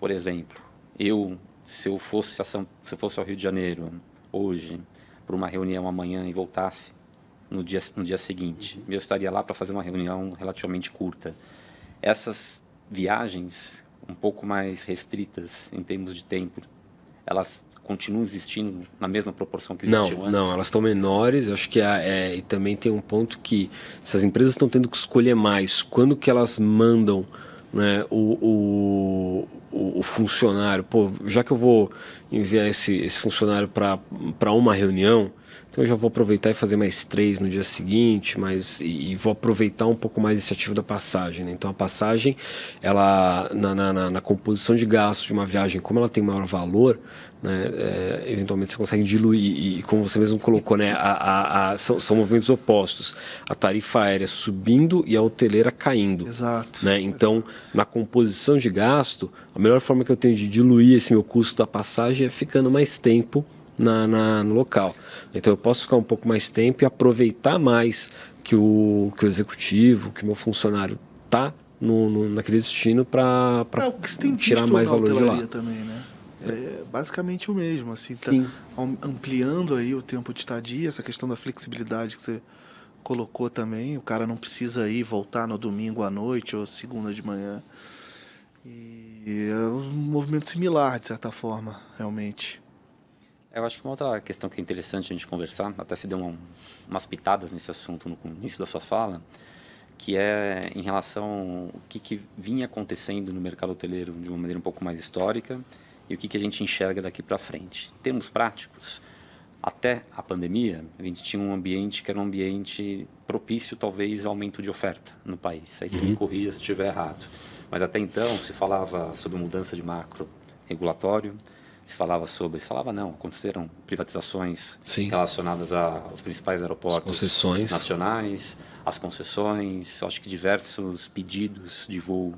por exemplo, eu, se eu fosse, São, se eu fosse ao Rio de Janeiro hoje, para uma reunião amanhã e voltasse no dia, no dia seguinte, uhum. eu estaria lá para fazer uma reunião relativamente curta. Essas viagens um pouco mais restritas em termos de tempo, elas continuam existindo na mesma proporção que existiam não, antes? Não, elas estão menores. Acho que é, é, e também tem um ponto que essas empresas estão tendo que escolher mais quando que elas mandam né, o, o, o, o, funcionário, pô, já que eu vou enviar esse, esse funcionário para uma reunião, então eu já vou aproveitar e fazer mais três no dia seguinte, mas e, e vou aproveitar um pouco mais esse ativo da passagem. Né? Então a passagem, ela na, na, na, na composição de gastos de uma viagem, como ela tem maior valor, né? É, eventualmente você consegue diluir, e como você mesmo colocou, né? A, a, a, são, são, movimentos opostos. A tarifa aérea subindo e a hoteleira caindo. Exato. Né? Então, Exato. na composição de gasto, a melhor forma que eu tenho de diluir esse meu custo da passagem é ficando mais tempo na, na, no local. Então, eu posso ficar um pouco mais tempo e aproveitar mais que o, que o executivo, que o meu funcionário está no, no, naquele destino para é, tirar mais valor de lá. Também, né? é basicamente o mesmo, assim, tá ampliando aí o tempo de estadia, essa questão da flexibilidade que você colocou também, o cara não precisa ir voltar no domingo à noite ou segunda de manhã. E é um movimento similar, de certa forma, realmente. Eu acho que uma outra questão que é interessante a gente conversar, até se deu uma, umas pitadas nesse assunto no início da sua fala, que é em relação ao que, que vinha acontecendo no mercado hoteleiro de uma maneira um pouco mais histórica e o que, que a gente enxerga daqui para frente. Em termos práticos, até a pandemia, a gente tinha um ambiente que era um ambiente propício, talvez, ao aumento de oferta no país. Aí você uhum. me corrija se estiver errado. Mas até então se falava sobre mudança de macro regulatório, se falava sobre, se falava não, aconteceram privatizações Sim. relacionadas a, aos principais aeroportos as nacionais, as concessões, acho que diversos pedidos de voo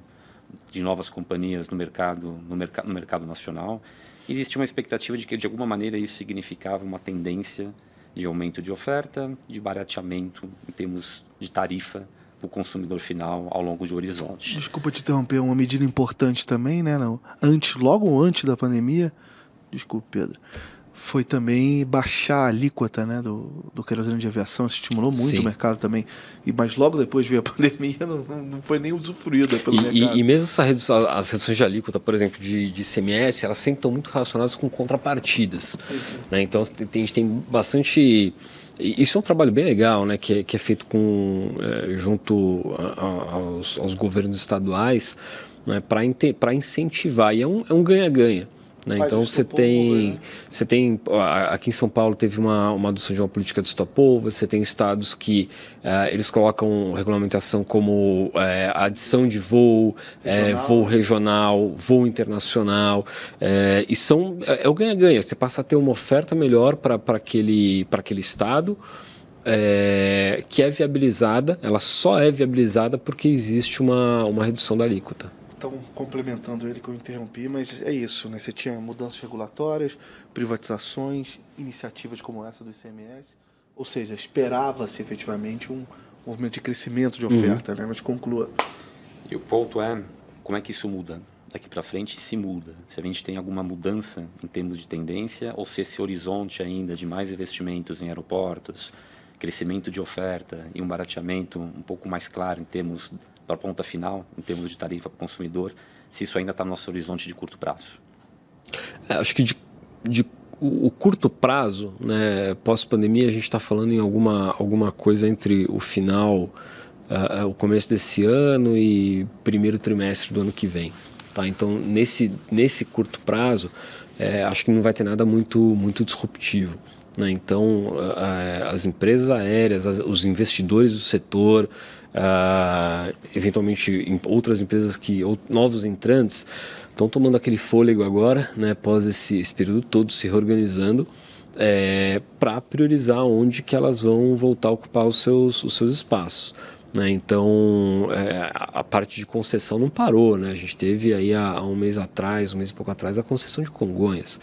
de novas companhias no mercado, no, merc no mercado nacional, existe uma expectativa de que, de alguma maneira, isso significava uma tendência de aumento de oferta, de barateamento em termos de tarifa para o consumidor final ao longo de horizonte. Desculpa te interromper, uma medida importante também, né? Não? Antes, logo antes da pandemia, desculpe Pedro, foi também baixar a alíquota né, do, do querosene de aviação, estimulou muito Sim. o mercado também. E, mas logo depois veio a pandemia, não, não foi nem usufruída pelo e, mercado. E, e mesmo essa redução, as reduções de alíquota, por exemplo, de, de CMS, elas sempre estão muito relacionadas com contrapartidas. Né? Então a gente tem bastante. Isso é um trabalho bem legal, né, que, é, que é feito com, é, junto a, a, aos, aos governos estaduais né, para incentivar. E é um ganha-ganha. É um né? Então né? você tem, você tem aqui em São Paulo teve uma, uma adoção de uma política de stopover, você tem estados que uh, eles colocam regulamentação como uh, adição de voo, é, regional. Uh, voo regional, voo internacional, e são é o ganha-ganha. Você passa a ter uma oferta melhor para aquele, aquele estado. que é viabilizada, ela só é viabilizada porque existe uma, uma redução da alíquota estão complementando ele que eu interrompi, mas é isso, né? Você tinha mudanças regulatórias, privatizações, iniciativas como essa do ICMS, ou seja, esperava-se efetivamente um movimento de crescimento de uhum. oferta, uhum. né? Mas conclua. E o ponto é como é que isso muda daqui para frente se muda. Se a gente tem alguma mudança em termos de tendência ou se esse horizonte ainda de mais investimentos em aeroportos, crescimento de oferta e um barateamento um pouco mais claro em termos para a ponta final, em termos de tarifa para o consumidor, se isso ainda está no nosso horizonte de curto prazo? É, acho que de, de o, o curto prazo, né, pós-pandemia, a gente está falando em alguma, alguma coisa entre o final, uh, o começo desse ano e primeiro trimestre do ano que vem. Tá? Então, nesse, nesse curto prazo, é, acho que não vai ter nada muito, muito disruptivo. Né? Então, é, as empresas aéreas, as, os investidores do setor, uh, eventualmente em outras empresas que ou, novos entrantes estão tomando aquele fôlego agora, né, após esse, esse período todo se reorganizando é, eh, para priorizar onde que elas vão voltar a ocupar os seus, os seus espaços. Né? Então, é, a parte de concessão não parou. Né? A gente teve aí há, há, um mês atrás, um mês e pouco atrás, a concessão de Congonhas,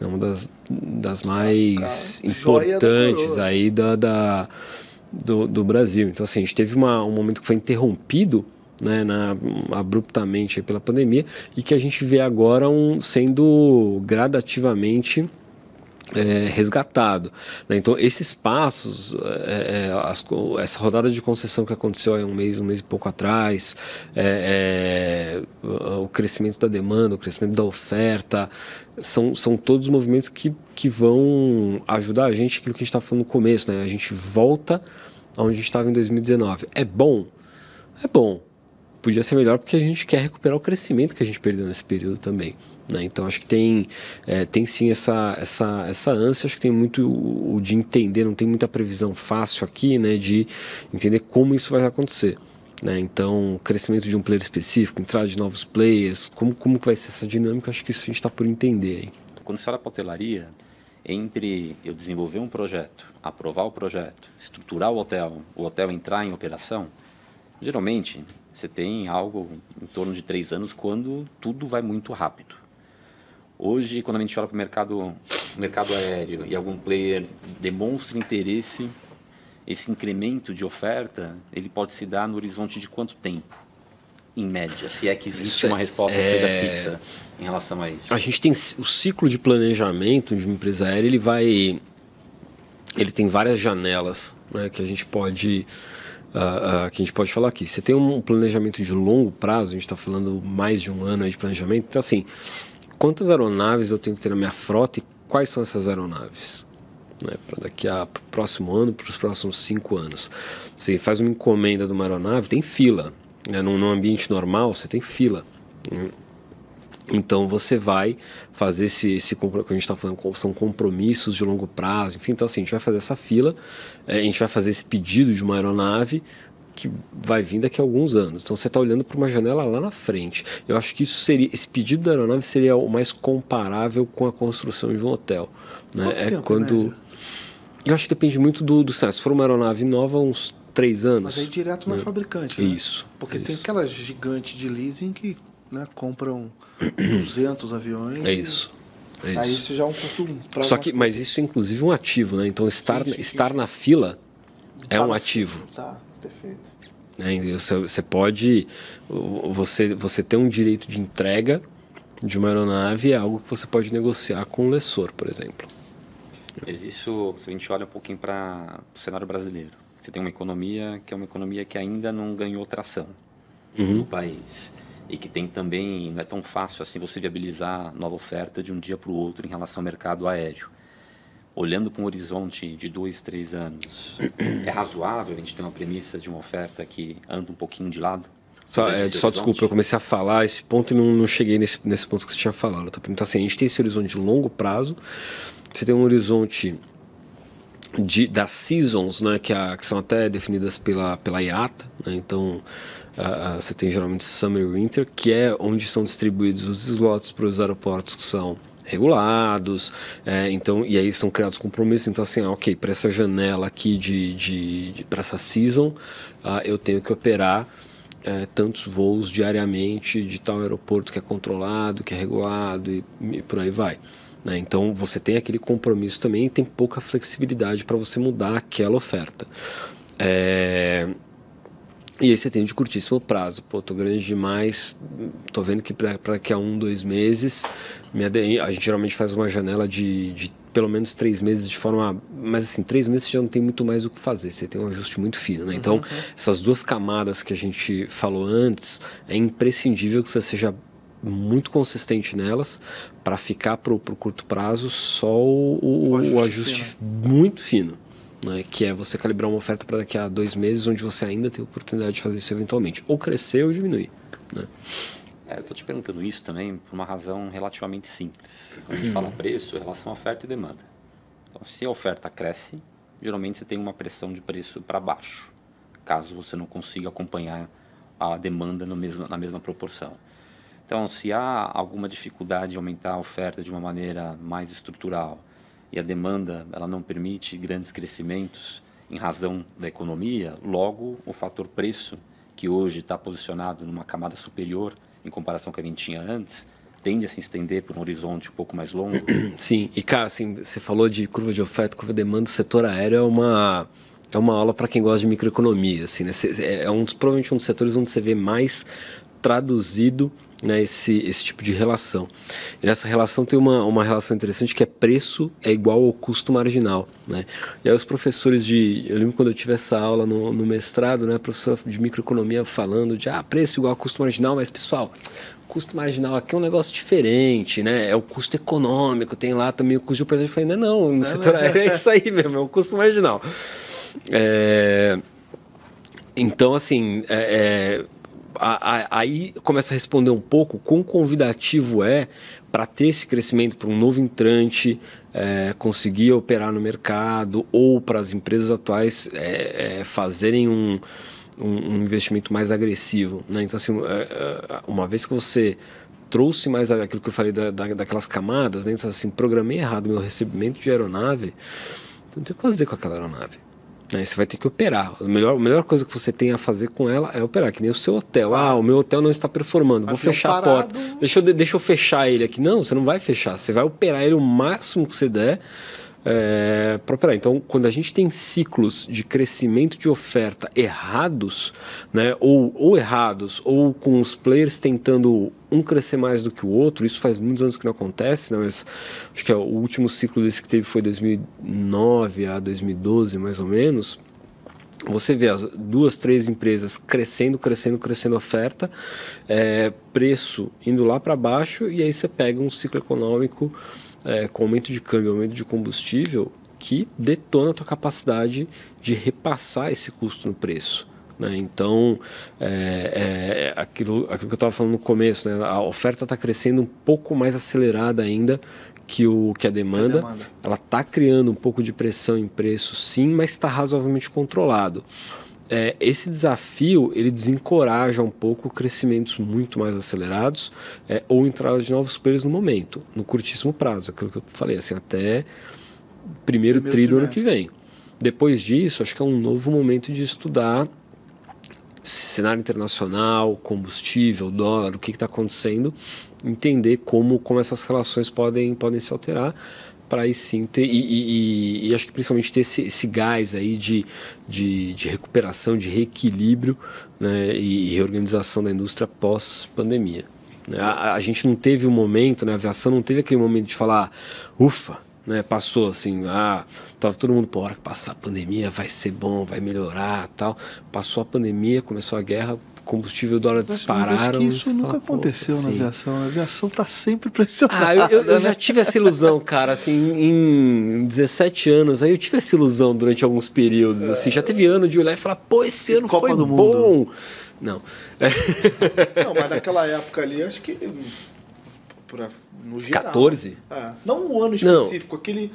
né? uma das, das mais ah, importantes aí da, da do, do Brasil. Então, assim, a gente teve uma, um momento que foi interrompido né, na, abruptamente pela pandemia e que a gente vê agora um, sendo gradativamente é, resgatado. Né? Então, esses passos, é, é, as, essa rodada de concessão que aconteceu há um mês, um mês e pouco atrás, é, é, o crescimento da demanda, o crescimento da oferta, são, são todos movimentos que, que vão ajudar a gente, aquilo que a gente estava tá falando no começo, né? a gente volta onde a gente estava em 2019. É bom? É bom. Podia ser melhor porque a gente quer recuperar o crescimento que a gente perdeu nesse período também. Né? Então acho que tem, é, tem sim essa, essa, essa ânsia, acho que tem muito o, o de entender, não tem muita previsão fácil aqui, né? De entender como isso vai acontecer. Né? Então, crescimento de um player específico, entrada de novos players, como, como que vai ser essa dinâmica, acho que isso a gente está por entender. Hein? Quando você fala para hotelaria, entre eu desenvolver um projeto aprovar o projeto, estruturar o hotel, o hotel entrar em operação, geralmente você tem algo em torno de três anos quando tudo vai muito rápido. Hoje, quando a gente olha para o mercado, mercado aéreo e algum player demonstra interesse, esse incremento de oferta ele pode se dar no horizonte de quanto tempo? Em média, se é que existe é, uma resposta é... que seja é- fixa em relação a isso. A gente tem o ciclo de planejamento de uma empresa aérea, ele vai ele tem várias janelas né, que a gente pode uh, uh, que a gente pode falar aqui. Você tem um planejamento de longo prazo, a gente está falando mais de um ano de planejamento. Então assim, quantas aeronaves eu tenho que ter na minha frota e quais são essas aeronaves? Né, para daqui a próximo ano, para os próximos cinco anos. Você faz uma encomenda de uma aeronave, tem fila. Né, num, num ambiente normal, você tem fila. Né? Então você vai fazer esse, esse que a gente está falando, são compromissos de longo prazo, enfim. Então, assim, a gente vai fazer essa fila, é, a gente vai fazer esse pedido de uma aeronave que vai vir daqui a alguns anos. Então você está olhando para uma janela lá na frente. Eu acho que isso seria, esse pedido da aeronave seria o mais comparável com a construção de um hotel. Né? é tempo, quando. Né? Eu acho que depende muito do, do Se for uma aeronave nova, uns três anos. Mas aí direto na né? fabricante. Né? Isso. Porque isso. tem aquela gigante de leasing que né, compram 200 aviões. É isso. É isso. Aí isso já é um custo. Só que, mas isso é inclusive um ativo, né? Então estar, sim, sim. estar na fila é tá um ativo. Tá, perfeito. É, você, você pode. Você, você tem um direito de entrega de uma aeronave é algo que você pode negociar com o lessor, por exemplo. Mas isso, se a gente olha um pouquinho para o cenário brasileiro, você tem uma economia que é uma economia que ainda não ganhou tração uhum. no país e que tem também, não é tão fácil assim você viabilizar nova oferta de um dia para o outro em relação ao mercado aéreo. Olhando para um horizonte de dois, três anos, é razoável a gente ter uma premissa de uma oferta que anda um pouquinho de lado? Só, é, só desculpa, eu comecei a falar esse ponto e não, não cheguei nesse, nesse ponto que você tinha falado. Tá? Então, assim, a gente tem esse horizonte de longo prazo, você tem um horizonte de, das seasons, né, que, a, que são até definidas pela, pela IATA, né? então você tem geralmente summer e winter, que é onde são distribuídos os slots para os aeroportos que são regulados, é, então e aí são criados compromissos. Então assim, ah, ok, para essa janela aqui de, de, de para essa season, ah, eu tenho que operar é, tantos voos diariamente de tal aeroporto que é controlado, que é regulado e, e por aí vai. Né? Então você tem aquele compromisso também e tem pouca flexibilidade para você mudar aquela oferta. É, e aí você tem de curtíssimo prazo. Pô, tô grande demais, tô vendo que para que é um, dois meses, minha a gente geralmente faz uma janela de, de, pelo menos três meses de forma. Mas assim, três meses você já não tem muito mais o que fazer, você tem um ajuste muito fino, né? Uhum. Então, uhum. essas duas camadas que a gente falou antes, é imprescindível que você seja muito consistente nelas para ficar para o curto prazo só o, o, o ajuste, o ajuste fino. muito fino né, que é você calibrar uma oferta para daqui a dois meses, onde você ainda tem oportunidade de fazer isso eventualmente, ou crescer ou diminuir. Né? É, estou te perguntando isso também por uma razão relativamente simples. Quando a gente uhum. fala preço, relação oferta e demanda. Então, se a oferta cresce, geralmente você tem uma pressão de preço para baixo, caso você não consiga acompanhar a demanda mesmo, na mesma proporção. Então, se há alguma dificuldade em aumentar a oferta de uma maneira mais estrutural, e a demanda ela não permite grandes crescimentos em razão da economia, logo o fator preço, que hoje está posicionado numa camada superior em comparação com a que a gente tinha antes, tende a se estender por um horizonte um pouco mais longo. Sim, e cara, assim, você falou de curva de oferta, curva de demanda, o setor aéreo é uma é uma aula para quem gosta de microeconomia, assim, né? É um provavelmente um dos setores onde você vê mais traduzido né, esse, esse tipo de relação. E nessa relação tem uma, uma relação interessante que é preço é igual ao custo marginal. Né? E aí os professores de. Eu lembro quando eu tive essa aula no, no mestrado, né, a professora de microeconomia falando de ah, preço igual custo marginal, mas pessoal, custo marginal aqui é um negócio diferente, né? É o custo econômico, tem lá também o custo de operação. Eu falei, não, não, no é setor aéreo é isso aí mesmo, é o custo marginal. É... Então, assim, é, é a, a, aí começa a responder um pouco quão convidativo é para ter esse crescimento para um novo entrante é, conseguir operar no mercado ou para as empresas atuais é, é, fazerem um, um, um, investimento mais agressivo. Né? Então, assim, é, é, uma vez que você trouxe mais aquilo que eu falei da, da, daquelas camadas, né? então, assim, programei errado meu recebimento de aeronave, então não tem o que fazer com aquela aeronave. Aí né? você vai ter que operar. A melhor, a melhor coisa que você tem a fazer com ela é operar, que nem o seu hotel. Ah, o meu hotel não está performando, vou fechar parado. a porta. Deixa eu, deixa eu fechar ele aqui. Não, você não vai fechar. Você vai operar ele o máximo que você der é, para operar. Então, quando a gente tem ciclos de crescimento de oferta errados, né, ou, ou errados, ou com os players tentando um crescer mais do que o outro, isso faz muitos anos que não acontece, né, mas acho que é o último ciclo desse que teve foi 2009 a 2012, mais ou menos você vê as duas, três empresas crescendo, crescendo, crescendo oferta, é, preço indo lá para baixo, e aí você pega um ciclo econômico é, com aumento de câmbio, aumento de combustível, que detona a tua capacidade de repassar esse custo no preço. Né? Então, é, é, aquilo, aquilo que eu estava falando no começo, né? a oferta está crescendo um pouco mais acelerada ainda que, o, que a demanda. A demanda. Ela está criando um pouco de pressão em preço, sim, mas está razoavelmente controlado é, esse desafio ele desencoraja um pouco crescimentos muito mais acelerados é, ou entradas de novos players no momento, no curtíssimo prazo, aquilo que eu falei, assim, até primeiro, primeiro tri do ano que vem. Depois disso, acho que é um novo momento de estudar cenário internacional, combustível, dólar, o que está acontecendo, entender como, como essas relações podem, podem se alterar para aí sim ter, e, e, e, acho que principalmente ter esse, esse gás aí de, de, de, recuperação, de reequilíbrio né, e, e reorganização da indústria pós-pandemia. Né. A, a, gente não teve um momento, né, a aviação não teve aquele momento de falar, ufa, né, passou assim, ah, todo mundo, pô, hora que passar a pandemia vai ser bom, vai melhorar tal. Passou a pandemia, começou a guerra, combustível dólar dispararam. Mas acho que isso nunca fala, aconteceu na aviação. A aviação está sempre pressionada. Ah, eu, eu, eu, já tive essa ilusão, cara, assim, em 17 anos, aí eu tive essa ilusão durante alguns períodos, assim, já teve ano de olhar e falar, pô, esse ano Copa foi do bom. Mundo. Não. Não, mas naquela época ali, acho que pra, no geral. 14? É. não um ano específico, não. aquele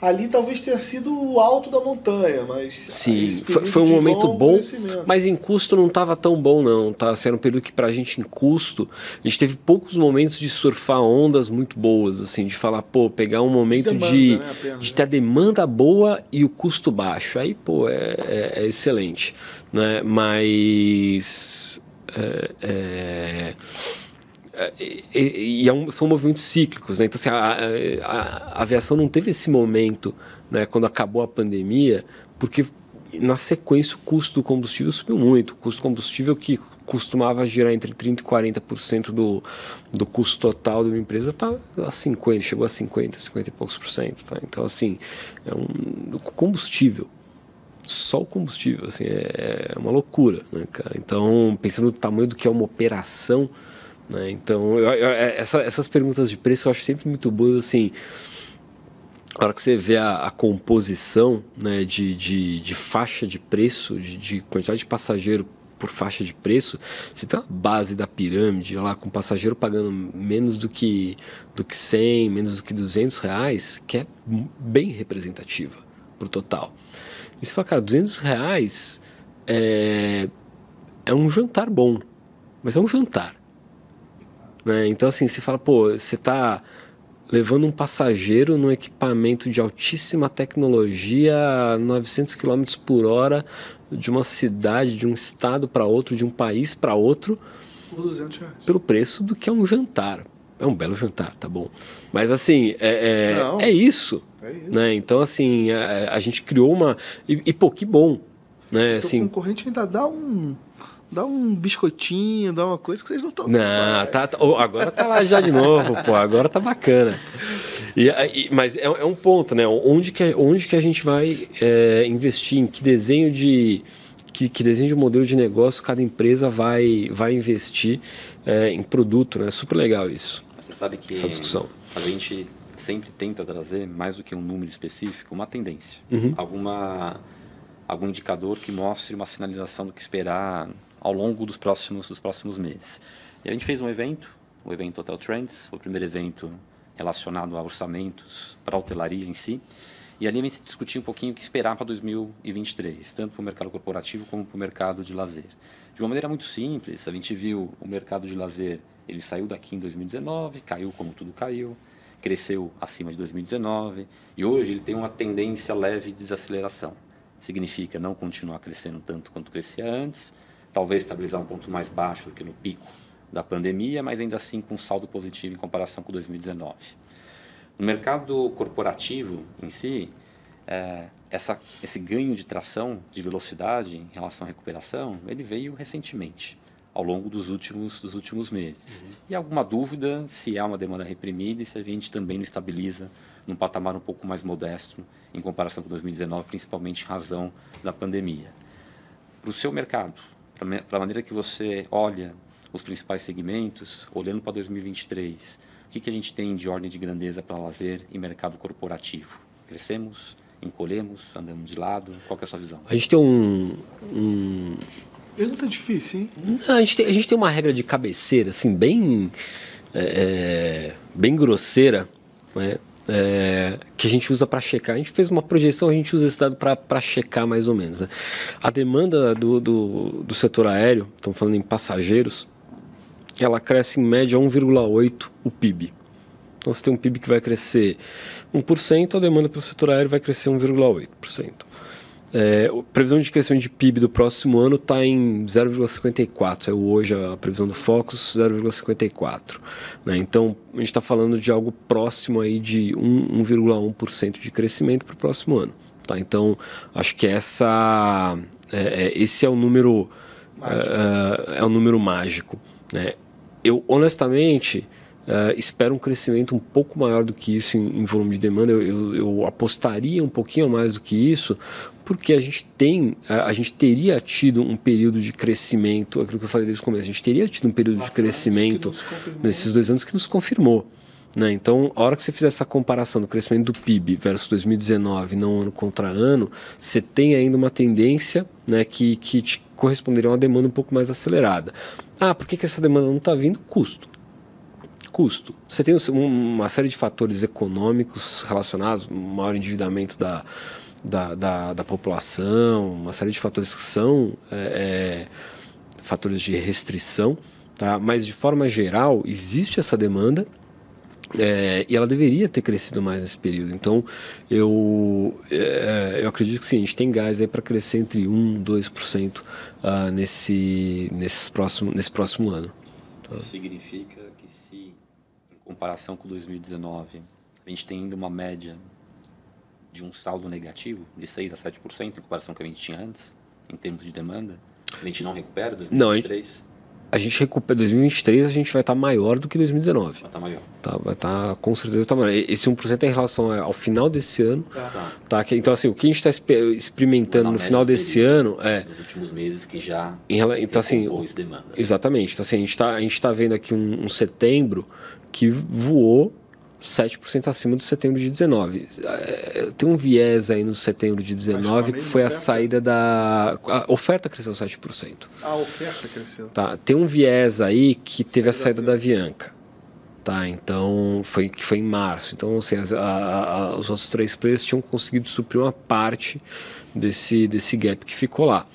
ali talvez tenha sido o alto da montanha, mas. Sim, foi, um momento bom, mas em custo não estava tão bom, não, tá? Era um período que, para a gente, em custo, a gente teve poucos momentos de surfar ondas muito boas, assim, de falar, pô, pegar um momento de, demanda, de, né, de né? ter a demanda boa e o custo baixo. Aí, pô, é, é, é excelente, né? Mas. É, é é, e, e, é um, são movimentos cíclicos, né? Então, assim, a, a, a, aviação não teve esse momento, né, quando acabou a pandemia, porque na sequência o custo do combustível subiu muito. O custo do combustível que costumava girar entre 30% e 40% do, do custo total de uma empresa está a 50%, chegou a 50%, 50 e poucos por cento. Tá? Então, assim, é um combustível. Só o combustível, assim, é, é, uma loucura, né, cara? Então, pensando no tamanho do que é uma operação, né? Então, eu, eu, é, essa, essas perguntas de preço eu acho sempre muito boas, assim. A hora que você vê a, a composição né, de, de, de, faixa de preço, de, de quantidade de passageiro por faixa de preço, você tem uma base da pirâmide lá com passageiro pagando menos do que do que 100, menos do que 200 reais, que é bem representativa para o total. E você fala, cara, 200 reais é, é um jantar bom, mas é um jantar. Né? Então, assim, você fala, pô, você está levando um passageiro num equipamento de altíssima tecnologia 900 km por hora de uma cidade, de um estado para outro, de um país para outro, pelo preço do que é um jantar. É um belo jantar, tá bom. Mas assim, é, é, é isso. É isso. Né? Então, assim, a, é, a, gente criou uma. E, e pô, que bom. Né? assim, o concorrente ainda dá um Dá um biscoitinho, dá uma coisa que vocês não estão Não, tá, tá, agora tá lá já de novo, pô. Agora tá bacana. E, e, mas é, é, um ponto, né? Onde que, onde que a gente vai é, investir? Em que desenho de. Que, que, desenho de modelo de negócio cada empresa vai, vai investir é, em produto, né? Super legal isso. Você sabe que essa discussão. a gente sempre tenta trazer, mais do que um número específico, uma tendência. Uhum. Alguma, algum indicador que mostre uma sinalização do que esperar ao longo dos próximos, dos próximos meses. E a gente fez um evento, o evento Hotel Trends, foi o primeiro evento relacionado a orçamentos para a hotelaria em si. E ali a gente discutiu um pouquinho o que esperar para 2023, tanto para o mercado corporativo como para o mercado de lazer. De uma maneira muito simples, a gente viu o mercado de lazer, ele saiu daqui em 2019, caiu como tudo caiu, cresceu acima de 2019 e hoje ele tem uma tendência leve de desaceleração. Significa não continuar crescendo tanto quanto crescia antes, talvez estabilizar um ponto mais baixo do que no pico da pandemia, mas ainda assim com um saldo positivo em comparação com 2019. No mercado corporativo em si, é, essa, esse ganho de tração, de velocidade em relação à recuperação, ele veio recentemente, ao longo dos últimos, dos últimos meses. Uhum. E alguma dúvida se há uma demanda reprimida e se a gente também não estabiliza num patamar um pouco mais modesto em comparação com 2019, principalmente em razão da pandemia. Para o seu mercado, para a maneira que você olha os principais segmentos, olhando para 2023, o que, que a gente tem de ordem de grandeza para lazer e mercado corporativo? Crescemos? Encolhemos? Andamos de lado? Qual é a sua visão? A gente tem um. um... Pergunta difícil, hein? Não, a, gente tem, a gente tem uma regra de cabeceira, assim, bem. É, é bem grosseira, né? é, que a gente usa para checar. A gente fez uma projeção, a gente usa esse dado para checar mais ou menos. Né? A demanda do, do, do setor aéreo, estamos falando em passageiros, ela cresce em média 1,8 o PIB. Então você tem um PIB que vai crescer 1%, a demanda para o setor aéreo vai crescer 1,8%. É, a previsão de crescimento de PIB do próximo ano está em 0,54. É hoje a previsão do Focus, 0,54. Né? Então, a gente está falando de algo próximo aí de 1,1% de crescimento para o próximo ano. Tá? Então, acho que essa, é, é esse é o número... É, é, é, o número mágico. Né? Eu, honestamente... Uh, espero um crescimento um pouco maior do que isso em, em volume de demanda. Eu, eu, eu, apostaria um pouquinho mais do que isso, porque a gente tem, a, a, gente teria tido um período de crescimento, é aquilo que eu falei desde o começo, a gente teria tido um período de crescimento nesses dois anos que nos confirmou. Né? Então, a hora que você fizer essa comparação do crescimento do PIB versus 2019, não ano contra ano, você tem ainda uma tendência né, que, que te corresponderia a uma demanda um pouco mais acelerada. Ah, por que, que essa demanda não está vindo? Custo. Custo. Você tem uma série de fatores econômicos relacionados, maior endividamento da, da, da, da população, uma série de fatores que são é, é, fatores de restrição, tá? mas de forma geral existe essa demanda. É, e ela deveria ter crescido mais nesse período. Então, eu, é, é eu acredito que sim, a gente tem gás aí para crescer entre 1% e 2% uh, nesse, nesse, próximo, nesse próximo ano. Isso Significa comparação com 2019, a gente tem ainda uma média de um saldo negativo de 6 a 7% em comparação com o que a gente tinha antes, em termos de demanda. A gente não recupera 2023? Não, a gente, recupera 2023, a gente vai estar maior do que 2019. Vai estar maior. Tá, vai estar com certeza tá maior. Esse 1% é em relação ao final desse ano. Tá. tá. tá que, então assim, o que a gente está experimentando no final desse ano é nos últimos meses que já em, então assim, demanda. Exatamente. Então assim, a gente está a gente tá vendo aqui um, um setembro que voou 7% acima do setembro de 19. É, tem um viés aí no setembro de 19 que foi a oferta. saída da. A oferta cresceu 7%. A oferta cresceu. Tá. Tem um viés aí que teve a saída da Avianca. Tá, então foi que foi em março. Então, assim, as, a, a, os outros três players tinham conseguido suprir uma parte desse, desse gap que ficou lá.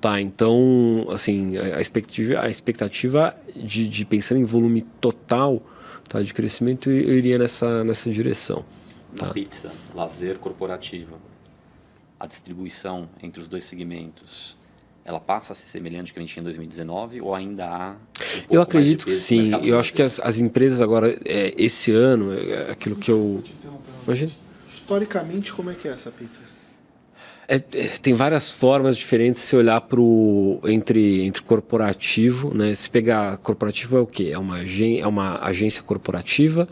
Tá, então, assim, a, a expectativa, a expectativa de, de pensando em volume total tá? de crescimento, eu iria nessa, nessa direção. Tá? pizza, lazer corporativo, a distribuição entre os dois segmentos, ela passa a ser semelhante que a gente tinha em 2019 ou ainda há? Um eu acredito que sim. Eu acho que as, as empresas agora, é, esse ano, é, é aquilo que eu. Imagina. Historicamente, como é que é essa pizza? É, é, tem várias formas diferentes se olhar para o entre, entre corporativo, né? Se pegar corporativo é o quê? É uma, é uma agência corporativa,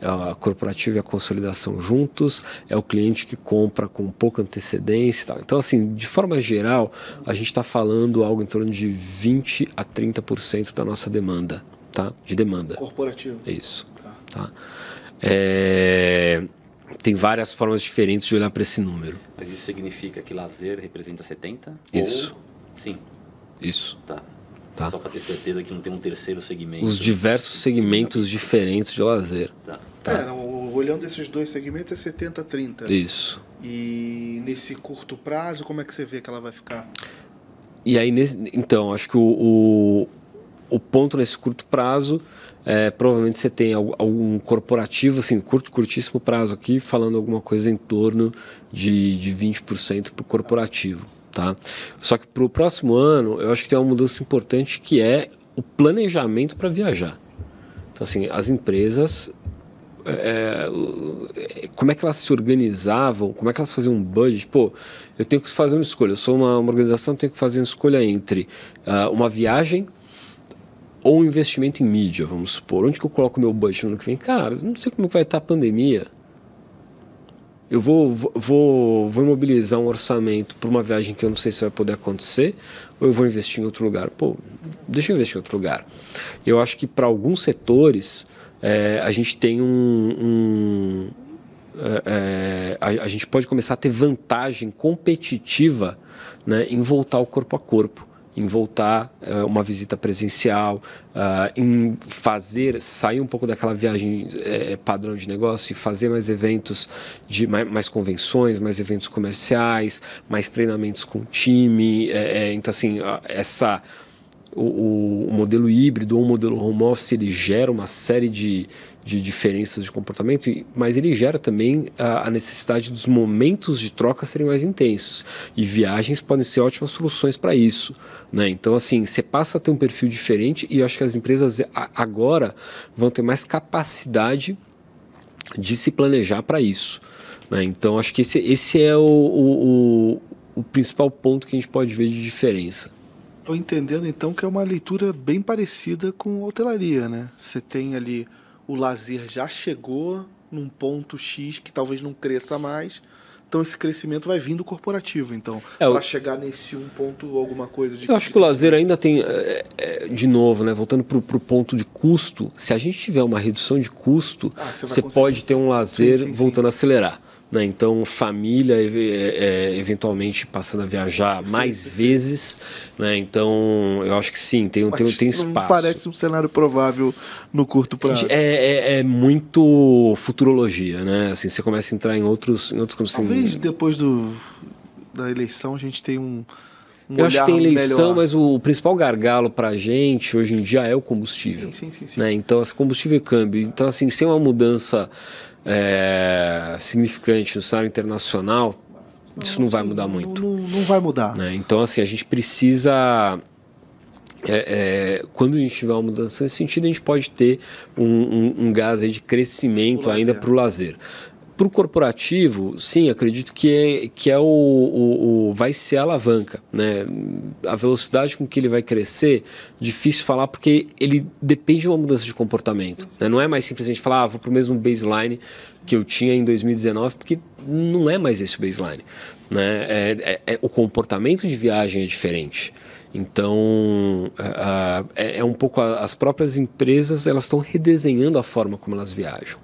é a corporativa e a consolidação juntos, é o cliente que compra com pouca antecedência e tal. Então, assim, de forma geral, a gente está falando algo em torno de 20 a 30% da nossa demanda, tá? De demanda. Corporativo. Isso. Tá. tá? É tem várias formas diferentes de olhar para esse número. Mas isso significa que lazer representa 70? Isso. Ou... Sim. Isso. Tá. tá. Só para ter certeza que não tem um terceiro segmento. Os diversos segmentos diferentes de lazer. Tá. tá. É, não, olhando esses dois segmentos é 70 30. Isso. E nesse curto prazo, como é que você vê que ela vai ficar? E aí, então, acho que o, o, o ponto nesse curto prazo é, provavelmente você tem algum corporativo, assim, curto, curtíssimo prazo aqui, falando alguma coisa em torno de, de 20% para o corporativo, tá? Só que para o próximo ano, eu acho que tem uma mudança importante que é o planejamento para viajar. Então, assim, as empresas é, é, como é que elas se organizavam, como é que elas faziam um budget. Pô, eu tenho que fazer uma escolha, eu sou uma, uma organização, tenho que fazer uma escolha entre uh, uma viagem ou um investimento em mídia, vamos supor. Onde que eu coloco meu budget no ano que vem? Cara, não sei como vai estar a pandemia. Eu vou, vou, vou mobilizar um orçamento para uma viagem que eu não sei se vai poder acontecer, ou eu vou investir em outro lugar. Pô, deixa eu investir em outro lugar. Eu acho que para alguns setores é, a gente tem um. um é, é, a, a gente pode começar a ter vantagem competitiva né, em voltar ao corpo a corpo em voltar uh, uma visita presencial, uh, em fazer, sair um pouco daquela viagem eh, padrão de negócio e fazer mais eventos, de mais, mais, convenções, mais eventos comerciais, mais treinamentos com o time. então, assim, essa, o, o, modelo híbrido ou o modelo home office, ele gera uma série de de diferenças de comportamento, mas ele gera também a, a, necessidade dos momentos de troca serem mais intensos. E viagens podem ser ótimas soluções para isso. Né? Então, assim, você passa a ter um perfil diferente e eu acho que as empresas agora vão ter mais capacidade de se planejar para isso. Né? Então, acho que esse, esse é o, o, o, o principal ponto que a gente pode ver de diferença. Estou entendendo então que é uma leitura bem parecida com hotelaria, né? Você tem ali o lazer já chegou num ponto X que talvez não cresça mais. Então esse crescimento vai vindo corporativo, então, é, para chegar nesse um ponto alguma coisa. De, eu acho que o lazer ainda tem, é, é, de novo, né, voltando para o ponto de custo, se a gente tiver uma redução de custo, ah, você, você pode ter um lazer sim, sim, voltando sim. a acelerar. Né? Então, família, é, é, eventualmente passando a viajar mais vezes. Né? Então, eu acho que sim, tem, Mas tem, tem espaço. Parece um cenário provável no curto prazo. É, é, é muito futurologia, né? Assim, você começa a entrar em outros. Em outros assim, Talvez depois do, da eleição a gente tem um. Um eu acho que tem eleição, melhor. mas o, principal gargalo para a gente hoje em dia é o combustível. Sim, sim, sim, né? Então, assim, combustível e câmbio. Então, assim, sem uma mudança é, significante no cenário internacional, isso não, vai mudar muito. Não, não vai mudar. Né? Então, assim, a gente precisa. É, é, quando a gente tiver uma mudança nesse sentido, a gente pode ter um, um, um gás de crescimento ainda para o lazer para o corporativo, sim, acredito que é, que é o, o, o, vai ser a alavanca. Né? A velocidade com que ele vai crescer, difícil falar porque ele depende de uma mudança de comportamento. Né? Não é mais simplesmente falar, ah, vou para o mesmo baseline que eu tinha em 2019, porque não é mais esse o baseline. Né? É, é, é, o comportamento de viagem é diferente. Então, é, é um pouco a, as próprias empresas elas estão redesenhando a forma como elas viajam.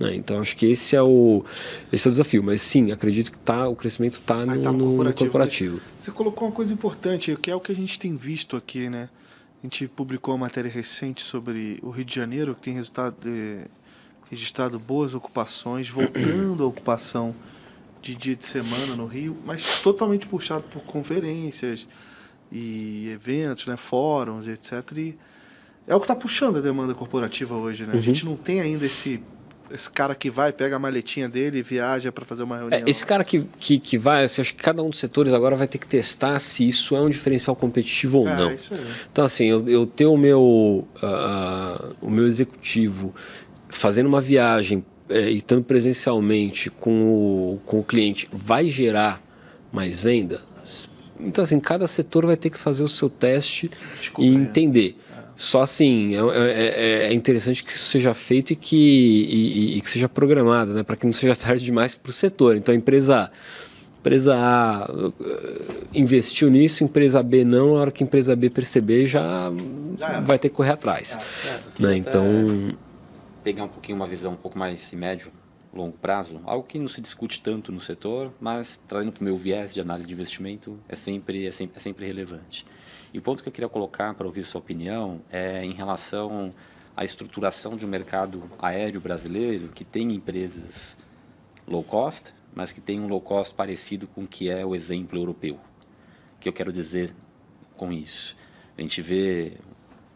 Né? Então acho que esse é o esse é o desafio, mas sim, acredito que tá, o crescimento está no, tá no, corporativo. No né? corporativo. Você colocou uma coisa importante, que é o que a gente tem visto aqui, né? A gente publicou uma matéria recente sobre o Rio de Janeiro, que tem resultado é, registrado boas ocupações, voltando à ocupação de dia de semana no Rio, mas totalmente puxado por conferências e eventos, né, fóruns, etc. E é o que está puxando a demanda corporativa hoje, né? Uhum. A gente não tem ainda esse esse cara que vai, pega a maletinha dele e viaja para fazer uma é, reunião. É, esse cara que, que, que vai, assim, acho que cada um dos setores agora vai ter que testar se isso é um diferencial competitivo ou é, não. Isso aí. Então, assim, eu, eu ter o meu, uh, o meu executivo fazendo uma viagem é, e estando presencialmente com o, com o cliente vai gerar mais venda? Então, assim, cada setor vai ter que fazer o seu teste e entender. Só assim, é, é, é, é, interessante que isso seja feito e que, e, e, e que seja programado, né? Para que não seja tarde demais para o setor. Então, a empresa empresa A eh, investiu nisso, empresa B não, a hora que a empresa B perceber já, já vai ter que correr atrás. É, é, né? Então pegar um pouquinho uma visão um pouco mais médio, longo prazo, algo que não se discute tanto no setor, mas trazendo para o meu viés de análise de investimento é sempre é sempre, é sempre relevante. E o ponto que eu queria colocar para ouvir sua opinião é em relação à estruturação de um mercado aéreo brasileiro que tem empresas low cost, mas que tem um low cost parecido com o que é o exemplo europeu. O que eu quero dizer com isso? A gente vê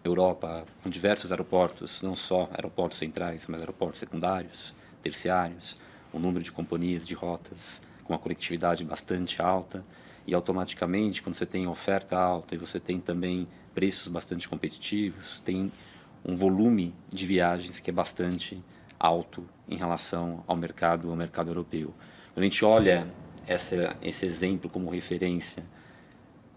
Europa com diversos aeroportos, não só aeroportos centrais, mas aeroportos secundários, terciários, o número de companhias de rotas com uma conectividade bastante alta e automaticamente, quando você tem oferta alta e você tem também preços bastante competitivos, tem um volume de viagens que é bastante alto em relação ao mercado, ao mercado europeu. Quando a gente olha essa, esse exemplo como referência,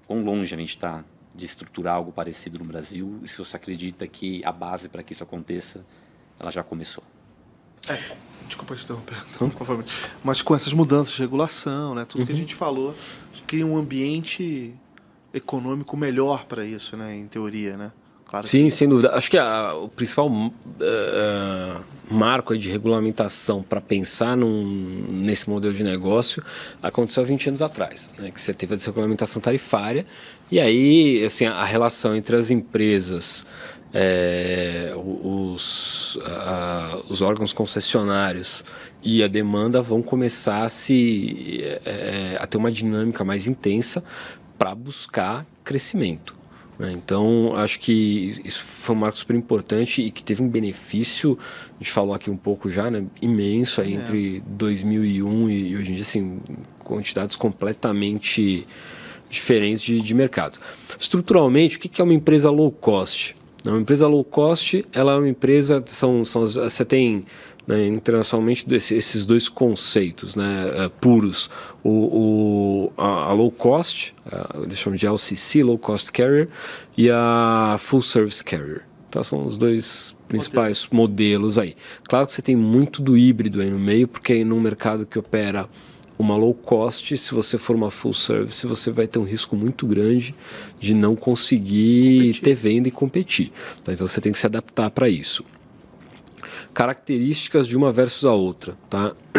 quão longe a gente está de estruturar algo parecido no Brasil e se você acredita que a base para que isso aconteça, ela já começou. É, desculpa te interromper, não, mas com essas mudanças de regulação, né, tudo uhum. que a uhum. gente falou, cria um ambiente econômico melhor para isso, né, em teoria, né? Claro Sim, que... sem dúvida. Acho que a, o principal uh, marco de regulamentação para pensar num, nesse modelo de negócio aconteceu há 20 anos atrás, né, que você teve a desregulamentação tarifária e aí assim, a, a relação entre as empresas é, os, a, os órgãos concessionários e a demanda vão começar a, se, é, é a ter uma dinâmica mais intensa para buscar crescimento. Né? Então, acho que isso foi um marco super importante e que teve um benefício, a gente falou aqui um pouco já, né? imenso aí entre 2001 e, hoje em dia, assim, quantidades completamente diferentes de, de mercados. Estruturalmente, o que é uma empresa low cost? É uma empresa low cost, ela é uma empresa, são, são você tem né, internacionalmente esses dois conceitos né, é, puros. O, o a, a, low cost, a, é, eles chamam de LCC, Low Cost Carrier, e a Full Service Carrier. Então, são os dois principais Modelo. modelos aí. Claro que você tem muito do híbrido aí no meio, porque aí num mercado que opera uma low cost, se você for uma full service, você vai ter um risco muito grande de não conseguir competir. ter venda e competir. Tá? Então você tem que se adaptar para isso características de uma versus a outra. Tá?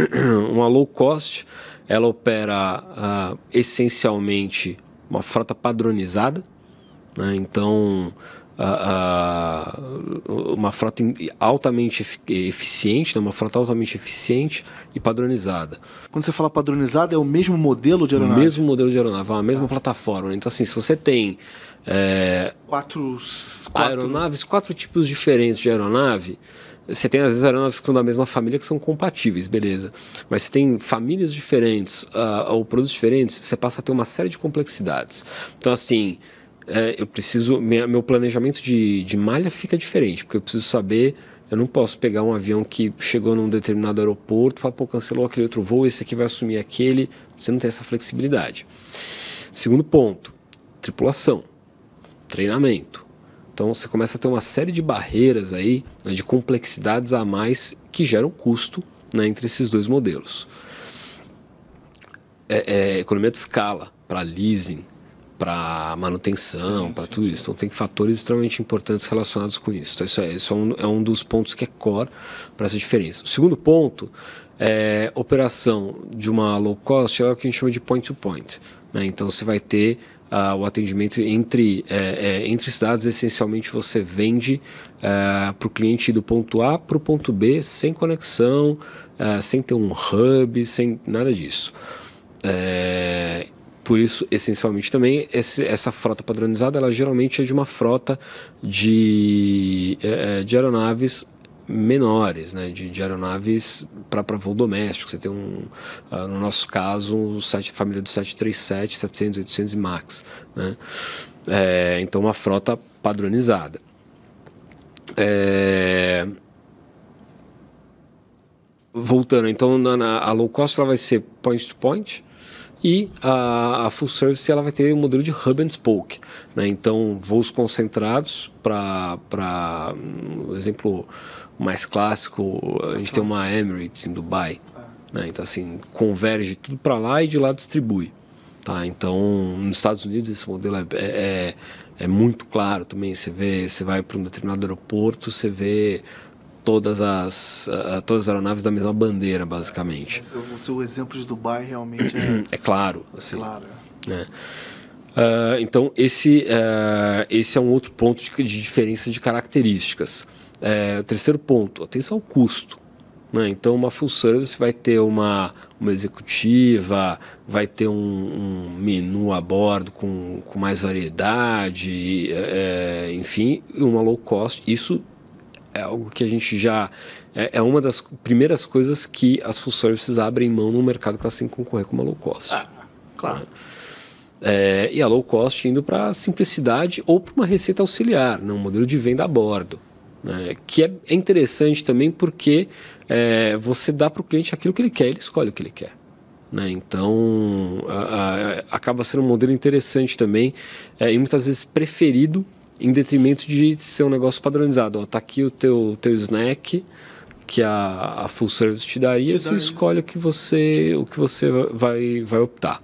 uma low cost, ela opera ah, essencialmente uma frota padronizada, né? então uh, uma frota altamente eficiente, né? uma frota altamente eficiente e padronizada. Quando você fala padronizada, é o mesmo modelo de aeronave? O mesmo modelo de aeronave, é a mesma ah. plataforma. Então, assim, se você tem. É, quatro, quatro aeronaves, quatro tipos diferentes de aeronave você tem às vezes aeronaves que são da mesma família que são compatíveis, beleza. Mas você tem famílias diferentes uh, ou produtos diferentes, você passa a ter uma série de complexidades. Então, assim, é, eu preciso. Minha, meu planejamento de, de malha fica diferente, porque eu preciso saber. Eu não posso pegar um avião que chegou num determinado aeroporto, falar, pô, cancelou aquele outro voo, esse aqui vai assumir aquele. Você não tem essa flexibilidade. Segundo ponto, tripulação, treinamento. Então você começa a ter uma série de barreiras aí, né, de complexidades a mais que geram custo né, entre esses dois modelos. É, é, economia de escala para leasing, para manutenção, para tudo sim, isso. Então tem fatores extremamente importantes relacionados com isso. Então isso é, isso é, um, é um dos pontos que é core para essa diferença. O segundo ponto é operação de uma low cost é o que a gente chama de point to point. Né? Então você vai ter uh, o atendimento entre, é, é, entre cidades, essencialmente você vende uh, é, para o cliente do ponto A para o ponto B sem conexão, uh, sem ter um hub, sem nada disso. É, por isso, essencialmente também, esse, essa frota padronizada, ela geralmente é de uma frota de, é, é de aeronaves menores, né, de, de aeronaves para voo doméstico. Você tem um, uh, no nosso caso, o sete, família do 737, 700, 800 e Max, né? É, então uma frota padronizada. É... Voltando, então na, na, a low cost ela vai ser point to point, e a, a Full Service ela vai ter o um modelo de hub and spoke. Né? Então, voos concentrados para, um exemplo mais clássico, a gente tem uma Emirates em Dubai. É. Né? Então, assim, converge tudo para lá e de lá distribui. Tá? Então, nos Estados Unidos, esse modelo é, é, é, é muito claro também. Você, vê, você vai para um determinado aeroporto, você vê todas as, uh, todas as aeronaves da mesma bandeira, basicamente. O seu exemplo de Dubai realmente é... é claro. Assim, claro. Né? Uh, então, esse, uh, esse é um outro ponto de, de diferença de características. É, terceiro ponto, atenção ao custo. Né? Então, uma full service vai ter uma, uma executiva, vai ter um, um menu a bordo com, com mais variedade, é, enfim, uma low cost. Isso é algo que a gente já. É, é, uma das primeiras coisas que as full services abrem mão no mercado para assim concorrer com uma low cost. Ah, claro. Né? É, e a low cost indo para simplicidade ou para uma receita auxiliar, né? um modelo de venda a bordo. Né? Que é, é interessante também porque é, você dá para o cliente aquilo que ele quer, ele escolhe o que ele quer. Né? Então, a, a, acaba sendo um modelo interessante também é, e muitas vezes preferido em detrimento de ser um negócio padronizado. Ó, tá aqui o teu, teu snack que a, a full service te daria, te você escolhe o que você, o que você vai, vai optar.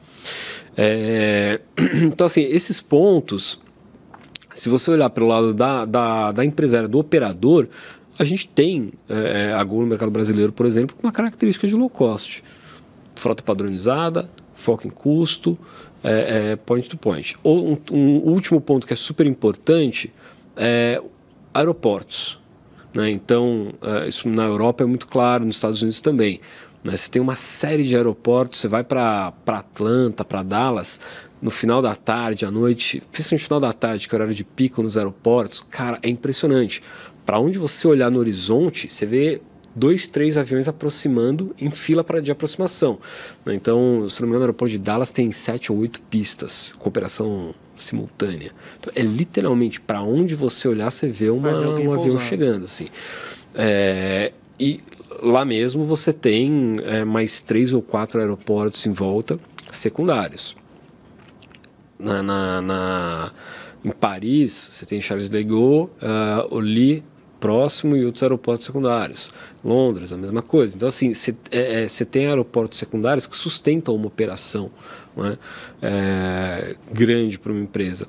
É, então, assim, esses pontos, se você olhar pelo lado da, da, da empresária, do operador, a gente tem é, é agora no mercado brasileiro, por exemplo, uma característica de low cost. Frota padronizada, foco em custo, é, é, point to point. um, um, último ponto que é super importante é aeroportos. Né? Então, é, isso na Europa é muito claro, nos Estados Unidos também. Né? Você tem uma série de aeroportos, você vai para Atlanta, para Dallas, no final da tarde, à noite, principalmente no final da tarde, que é horário de pico nos aeroportos, cara, é impressionante. Para onde você olhar no horizonte, você vê dois, três aviões aproximando em fila para de aproximação. Né? Então, se não me engano, o aeroporto de Dallas tem sete ou oito pistas com operação simultânea. Então, é literalmente para onde você olhar, você vê uma, um avião chegando. Assim. É, e lá mesmo você tem é, mais três ou quatro aeroportos em volta secundários. Na, na, na em Paris, você tem Charles de Gaulle, uh, próximo e outros aeroportos secundários. Londres, a mesma coisa. Então, assim, você é, é tem aeroportos secundários que sustentam uma operação é? é, grande para uma empresa.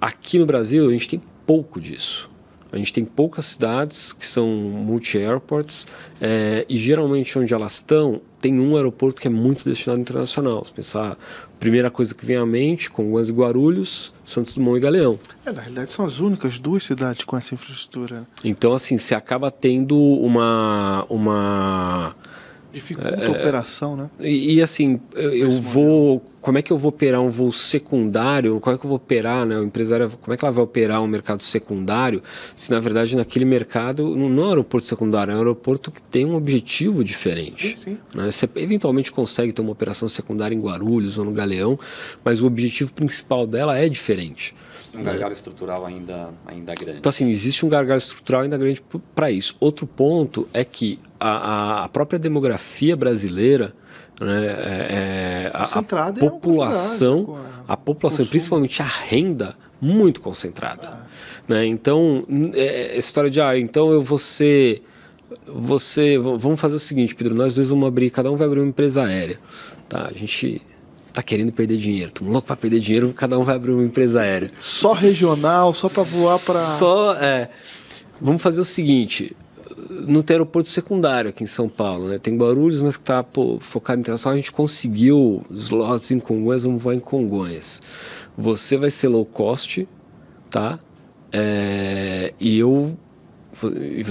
Aqui no Brasil, a gente tem pouco disso. A gente tem poucas cidades que são multi-airports é, e geralmente onde elas estão tem um aeroporto que é muito destinado internacional. Se pensar, primeira coisa que vem à mente, com e Guarulhos, Santos Dumont e Galeão. É, na realidade são as únicas duas cidades com essa infraestrutura. Né? Então, assim, você acaba tendo uma, uma Dificulta a é. operação, né? E, e assim, eu Esse vou. Modelo. Como é que eu vou operar um voo secundário? Como é que eu vou operar, né? O empresário, como é que ela vai operar um mercado secundário? Se na verdade naquele mercado não é um aeroporto secundário, é um aeroporto que tem um objetivo diferente. Sim, sim. Né? Você eventualmente consegue ter uma operação secundária em Guarulhos ou no Galeão, mas o objetivo principal dela é diferente. Um é. gargalo estrutural ainda, ainda grande. Então, assim, existe um gargalo estrutural ainda grande para isso. Outro ponto é que a, a própria demografia brasileira, né, é, é a, a, população, é. a população, consumo. principalmente a renda, muito concentrada. Né? Então, é, essa história de, ah, então eu vou ser você vamos fazer o seguinte, Pedro, nós dois vamos abrir, cada um vai abrir uma empresa aérea, tá? A gente tá querendo perder dinheiro, tô louco para perder dinheiro, cada um vai abrir uma empresa aérea. Só regional, só para voar para. Só, é. Vamos fazer o seguinte: não tem aeroporto secundário aqui em São Paulo, né? Tem Guarulhos, mas que tá pô, focado em internacional. A gente conseguiu os lotes em Congonhas, vamos voar em Congonhas. Você vai ser low cost, tá? É, e eu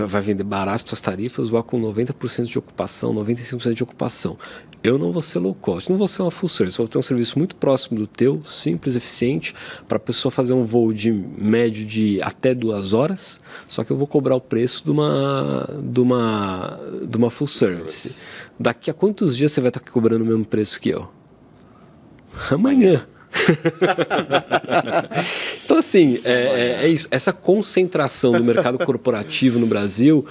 vai vender barato suas tarifas, vá com 90% de ocupação, 95% de ocupação. Eu não vou ser low cost, não vou ser uma full service, eu vou ter um serviço muito próximo do teu, simples, eficiente, para a pessoa fazer um voo de médio de até duas horas, só que eu vou cobrar o preço de uma, de uma, de uma full service. Daqui a quantos dias você vai estar tá cobrando o mesmo preço que eu? Amanhã. Então, assim, é, é, é, isso. Essa concentração do mercado corporativo no Brasil,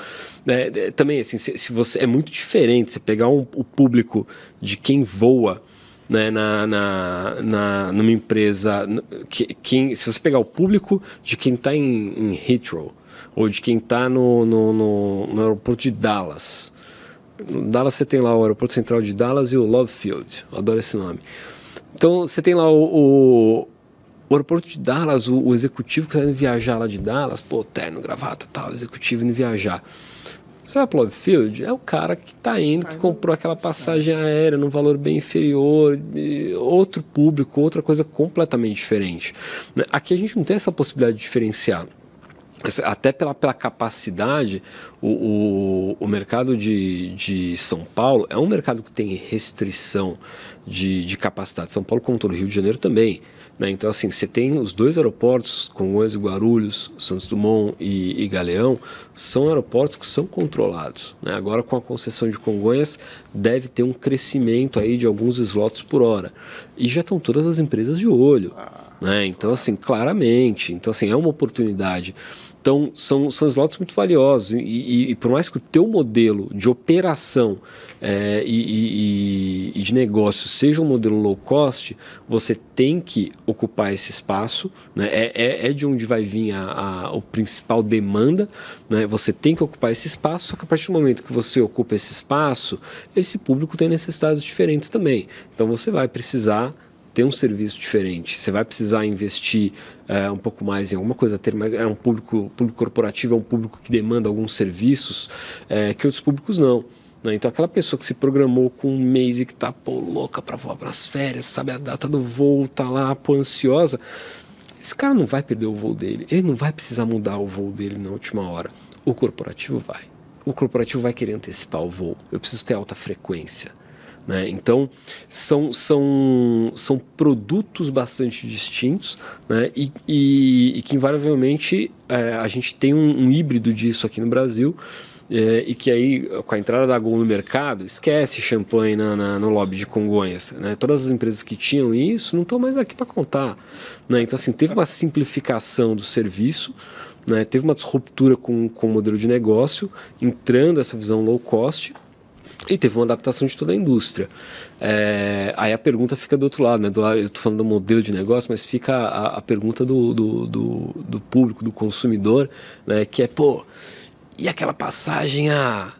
né, é, também, assim, se, se, você é muito diferente. Você pegar um, o público de quem voa né, na, na, na, numa empresa. Que, quem, se você pegar o público de quem está em, em Heathrow ou de quem está no, no, no, no aeroporto de Dallas. No Dallas você tem lá o aeroporto central de Dallas e o Love Field. Eu adoro esse nome. Então você tem lá o, o o aeroporto de Dallas, o, o executivo que está indo viajar lá de Dallas, pô, terno, gravata tal, executivo indo viajar. Sabe a Field? É o cara que está indo, que tá comprou aquela passagem aérea num valor bem inferior, outro público, outra coisa completamente diferente. Né? Aqui a gente não tem essa possibilidade de diferenciar. Até pela, pela capacidade, o, o, o mercado de, de São Paulo é um mercado que tem restrição de, de capacidade. São Paulo, como todo o Rio de Janeiro também. Né? Então, assim, você tem os dois aeroportos, Congonhas e Guarulhos, Santos Dumont e, e Galeão, são aeroportos que são controlados. Né? Agora, com a concessão de Congonhas, deve ter um crescimento aí de alguns slots por hora. E já estão todas as empresas de olho. Ah. Né? Então, assim, claramente. Então, assim, é uma oportunidade. Então, são, são slots muito valiosos. E, e, e, por mais que o teu modelo de operação é, e, e, de negócio seja um modelo low cost, você tem que ocupar esse espaço. Né? É, é, é, de onde vai vir a, a, a principal demanda. Né? Você tem que ocupar esse espaço, só que a partir do momento que você ocupa esse espaço, esse público tem necessidades diferentes também. Então, você vai precisar ter um serviço diferente, você vai precisar investir é, um pouco mais em alguma coisa, ter mais é um público público corporativo é um público que demanda alguns serviços é, que outros públicos não. Né? Então aquela pessoa que se programou com um mês e que está louca para voar para as férias, sabe a data do voo, está lá pô, ansiosa, esse cara não vai perder o voo dele, ele não vai precisar mudar o voo dele na última hora. O corporativo vai. O corporativo vai querer antecipar o voo. Eu preciso ter alta frequência. Né? Então, são, são, são produtos bastante distintos né? e, e, e que, invariavelmente, é, a gente tem um, um híbrido disso aqui no Brasil. É, e que aí, com a entrada da Gol no mercado, esquece champanhe na, na, no lobby de Congonhas. Né? Todas as empresas que tinham isso não estão mais aqui para contar. Né? Então, assim, teve uma simplificação do serviço, né? teve uma disruptura com, com o modelo de negócio, entrando essa visão low cost, e teve uma adaptação de toda a indústria. É, aí a pergunta fica do outro lado, né? Do lado, eu estou falando do modelo de negócio, mas fica a, a pergunta do, do, do, do, público, do consumidor, né? Que é, pô, e aquela passagem a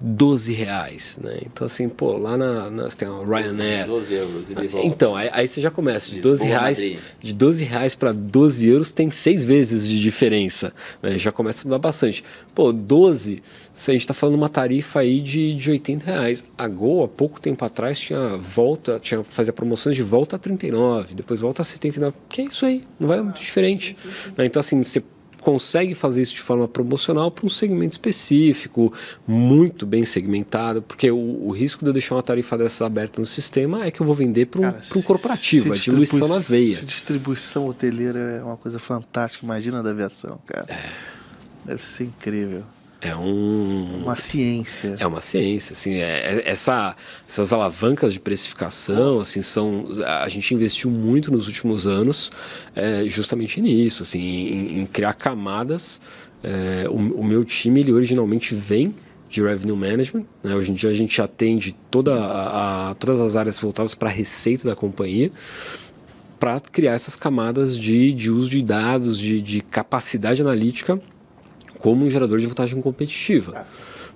12 reais, né? Então, assim, pô, lá na, na tem uma Ryanair. 12 euros, ele Então, aí, aí, você já começa, de 12 reais, de 12 reais para 12 euros tem seis vezes de diferença, né? Já começa a mudar bastante. Pô, 12, se a gente tá falando uma tarifa aí de, de 80 reais. A Gol, há pouco tempo atrás, tinha volta, tinha fazia promoções de volta a 39, depois volta a 79, que é isso aí, não vai muito diferente. Né? Então, assim, você consegue fazer isso de forma promocional para um segmento específico, muito bem segmentado, porque o, o, risco de eu deixar uma tarifa dessas aberta no sistema é que eu vou vender para um, um corporativo, é diluição na veia. Se distribuição hoteleira é uma coisa fantástica, imagina da aviação, cara. É. Deve ser incrível. É um... Uma ciência. É uma ciência, assim, é, é, essa, essas alavancas de precificação, assim, são... A gente investiu muito nos últimos anos é, justamente nisso, assim, em, em criar camadas. É, o, o, meu time, ele originalmente vem de Revenue Management, né? Hoje em dia a gente atende toda a, a todas as áreas voltadas para a receita da companhia para criar essas camadas de, de uso de dados, de, de capacidade analítica como um gerador de vantagem competitiva. Ah.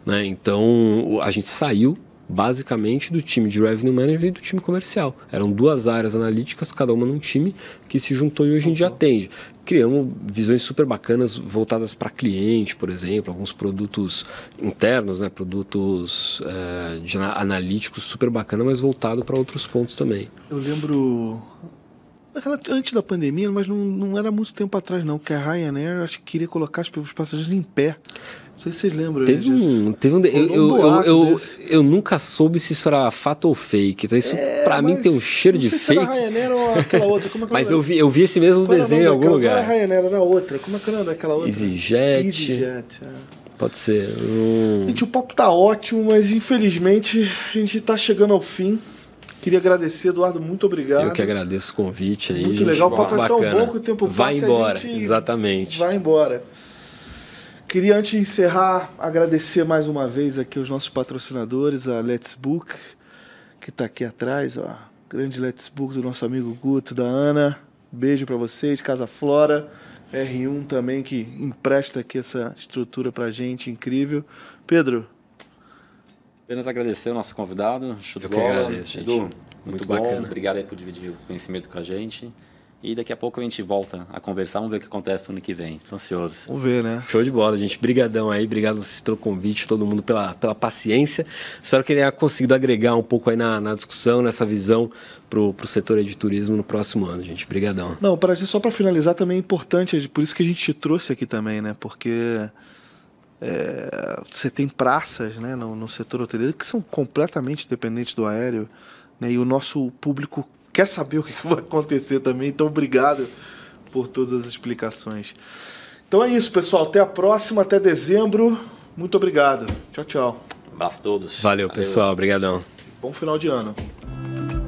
Né? Então, a gente saiu basicamente do time de revenue manager e do time comercial. Eram duas áreas analíticas, cada uma num time que se juntou e hoje em dia atende. Criamos visões super bacanas voltadas para cliente, por exemplo, alguns produtos internos, né, produtos é, analíticos super bacana, mas voltado para outros pontos também. Eu lembro antes da pandemia, mas não, não era muito tempo atrás, não, que a Ryanair acho que queria colocar os passageiros em pé. Não sei se vocês lembram teve disso. Um, teve um, eu, eu, eu, eu, nunca soube se isso era fato ou fake. Então isso é, pra mim tem um cheiro de fake. se era Ryanair ou aquela outra. Como é que mas eu vi, eu vi esse mesmo Qual desenho em algum daquela? lugar. Não era Ryanair, era outra. Como é que era daquela outra? EasyJet. EasyJet, é. Pode ser. Hum. Gente, o papo tá ótimo, mas infelizmente a gente tá chegando ao fim. Queria agradecer, Eduardo, muito obrigado. Eu que agradeço o convite aí. Muito gente, legal, o papo é tão bom que o tempo vai embora, exatamente. Vai embora. Queria, antes de encerrar, agradecer mais uma vez aqui os nossos patrocinadores, a Let's Book, que está aqui atrás, ó. Grande Let's Book do nosso amigo Guto, da Ana. Beijo para vocês, Casa Flora. R1 também, que empresta aqui essa estrutura a gente, incrível. Pedro, Apenas agradecer o nosso convidado, Chuto Eu que bola. agradeço, Edu, muito, muito bom. bacana. Obrigado por dividir o conhecimento com a gente. E daqui a pouco a gente volta a conversar, vamos ver o que acontece no ano que vem. Estou ansioso. Vamos ver, né? Show de bola, gente. Obrigadão aí, obrigado vocês pelo convite, todo mundo pela, pela paciência. Espero que ele tenha conseguido agregar um pouco aí na, na discussão, nessa visão para o setor de turismo no próximo ano, gente. Obrigadão. Não, para só para finalizar também é importante, é por isso que a gente te trouxe aqui também, né? Porque é, você tem praças né, no, no, setor hoteleiro que são completamente dependentes do aéreo. Né, e o nosso público quer saber o que vai acontecer também. Então, obrigado por todas as explicações. Então é isso, pessoal. Até a próxima, até dezembro. Muito obrigado. Tchau, tchau. Um abraço a todos. Valeu, Valeu. pessoal. Obrigadão. Bom final de ano.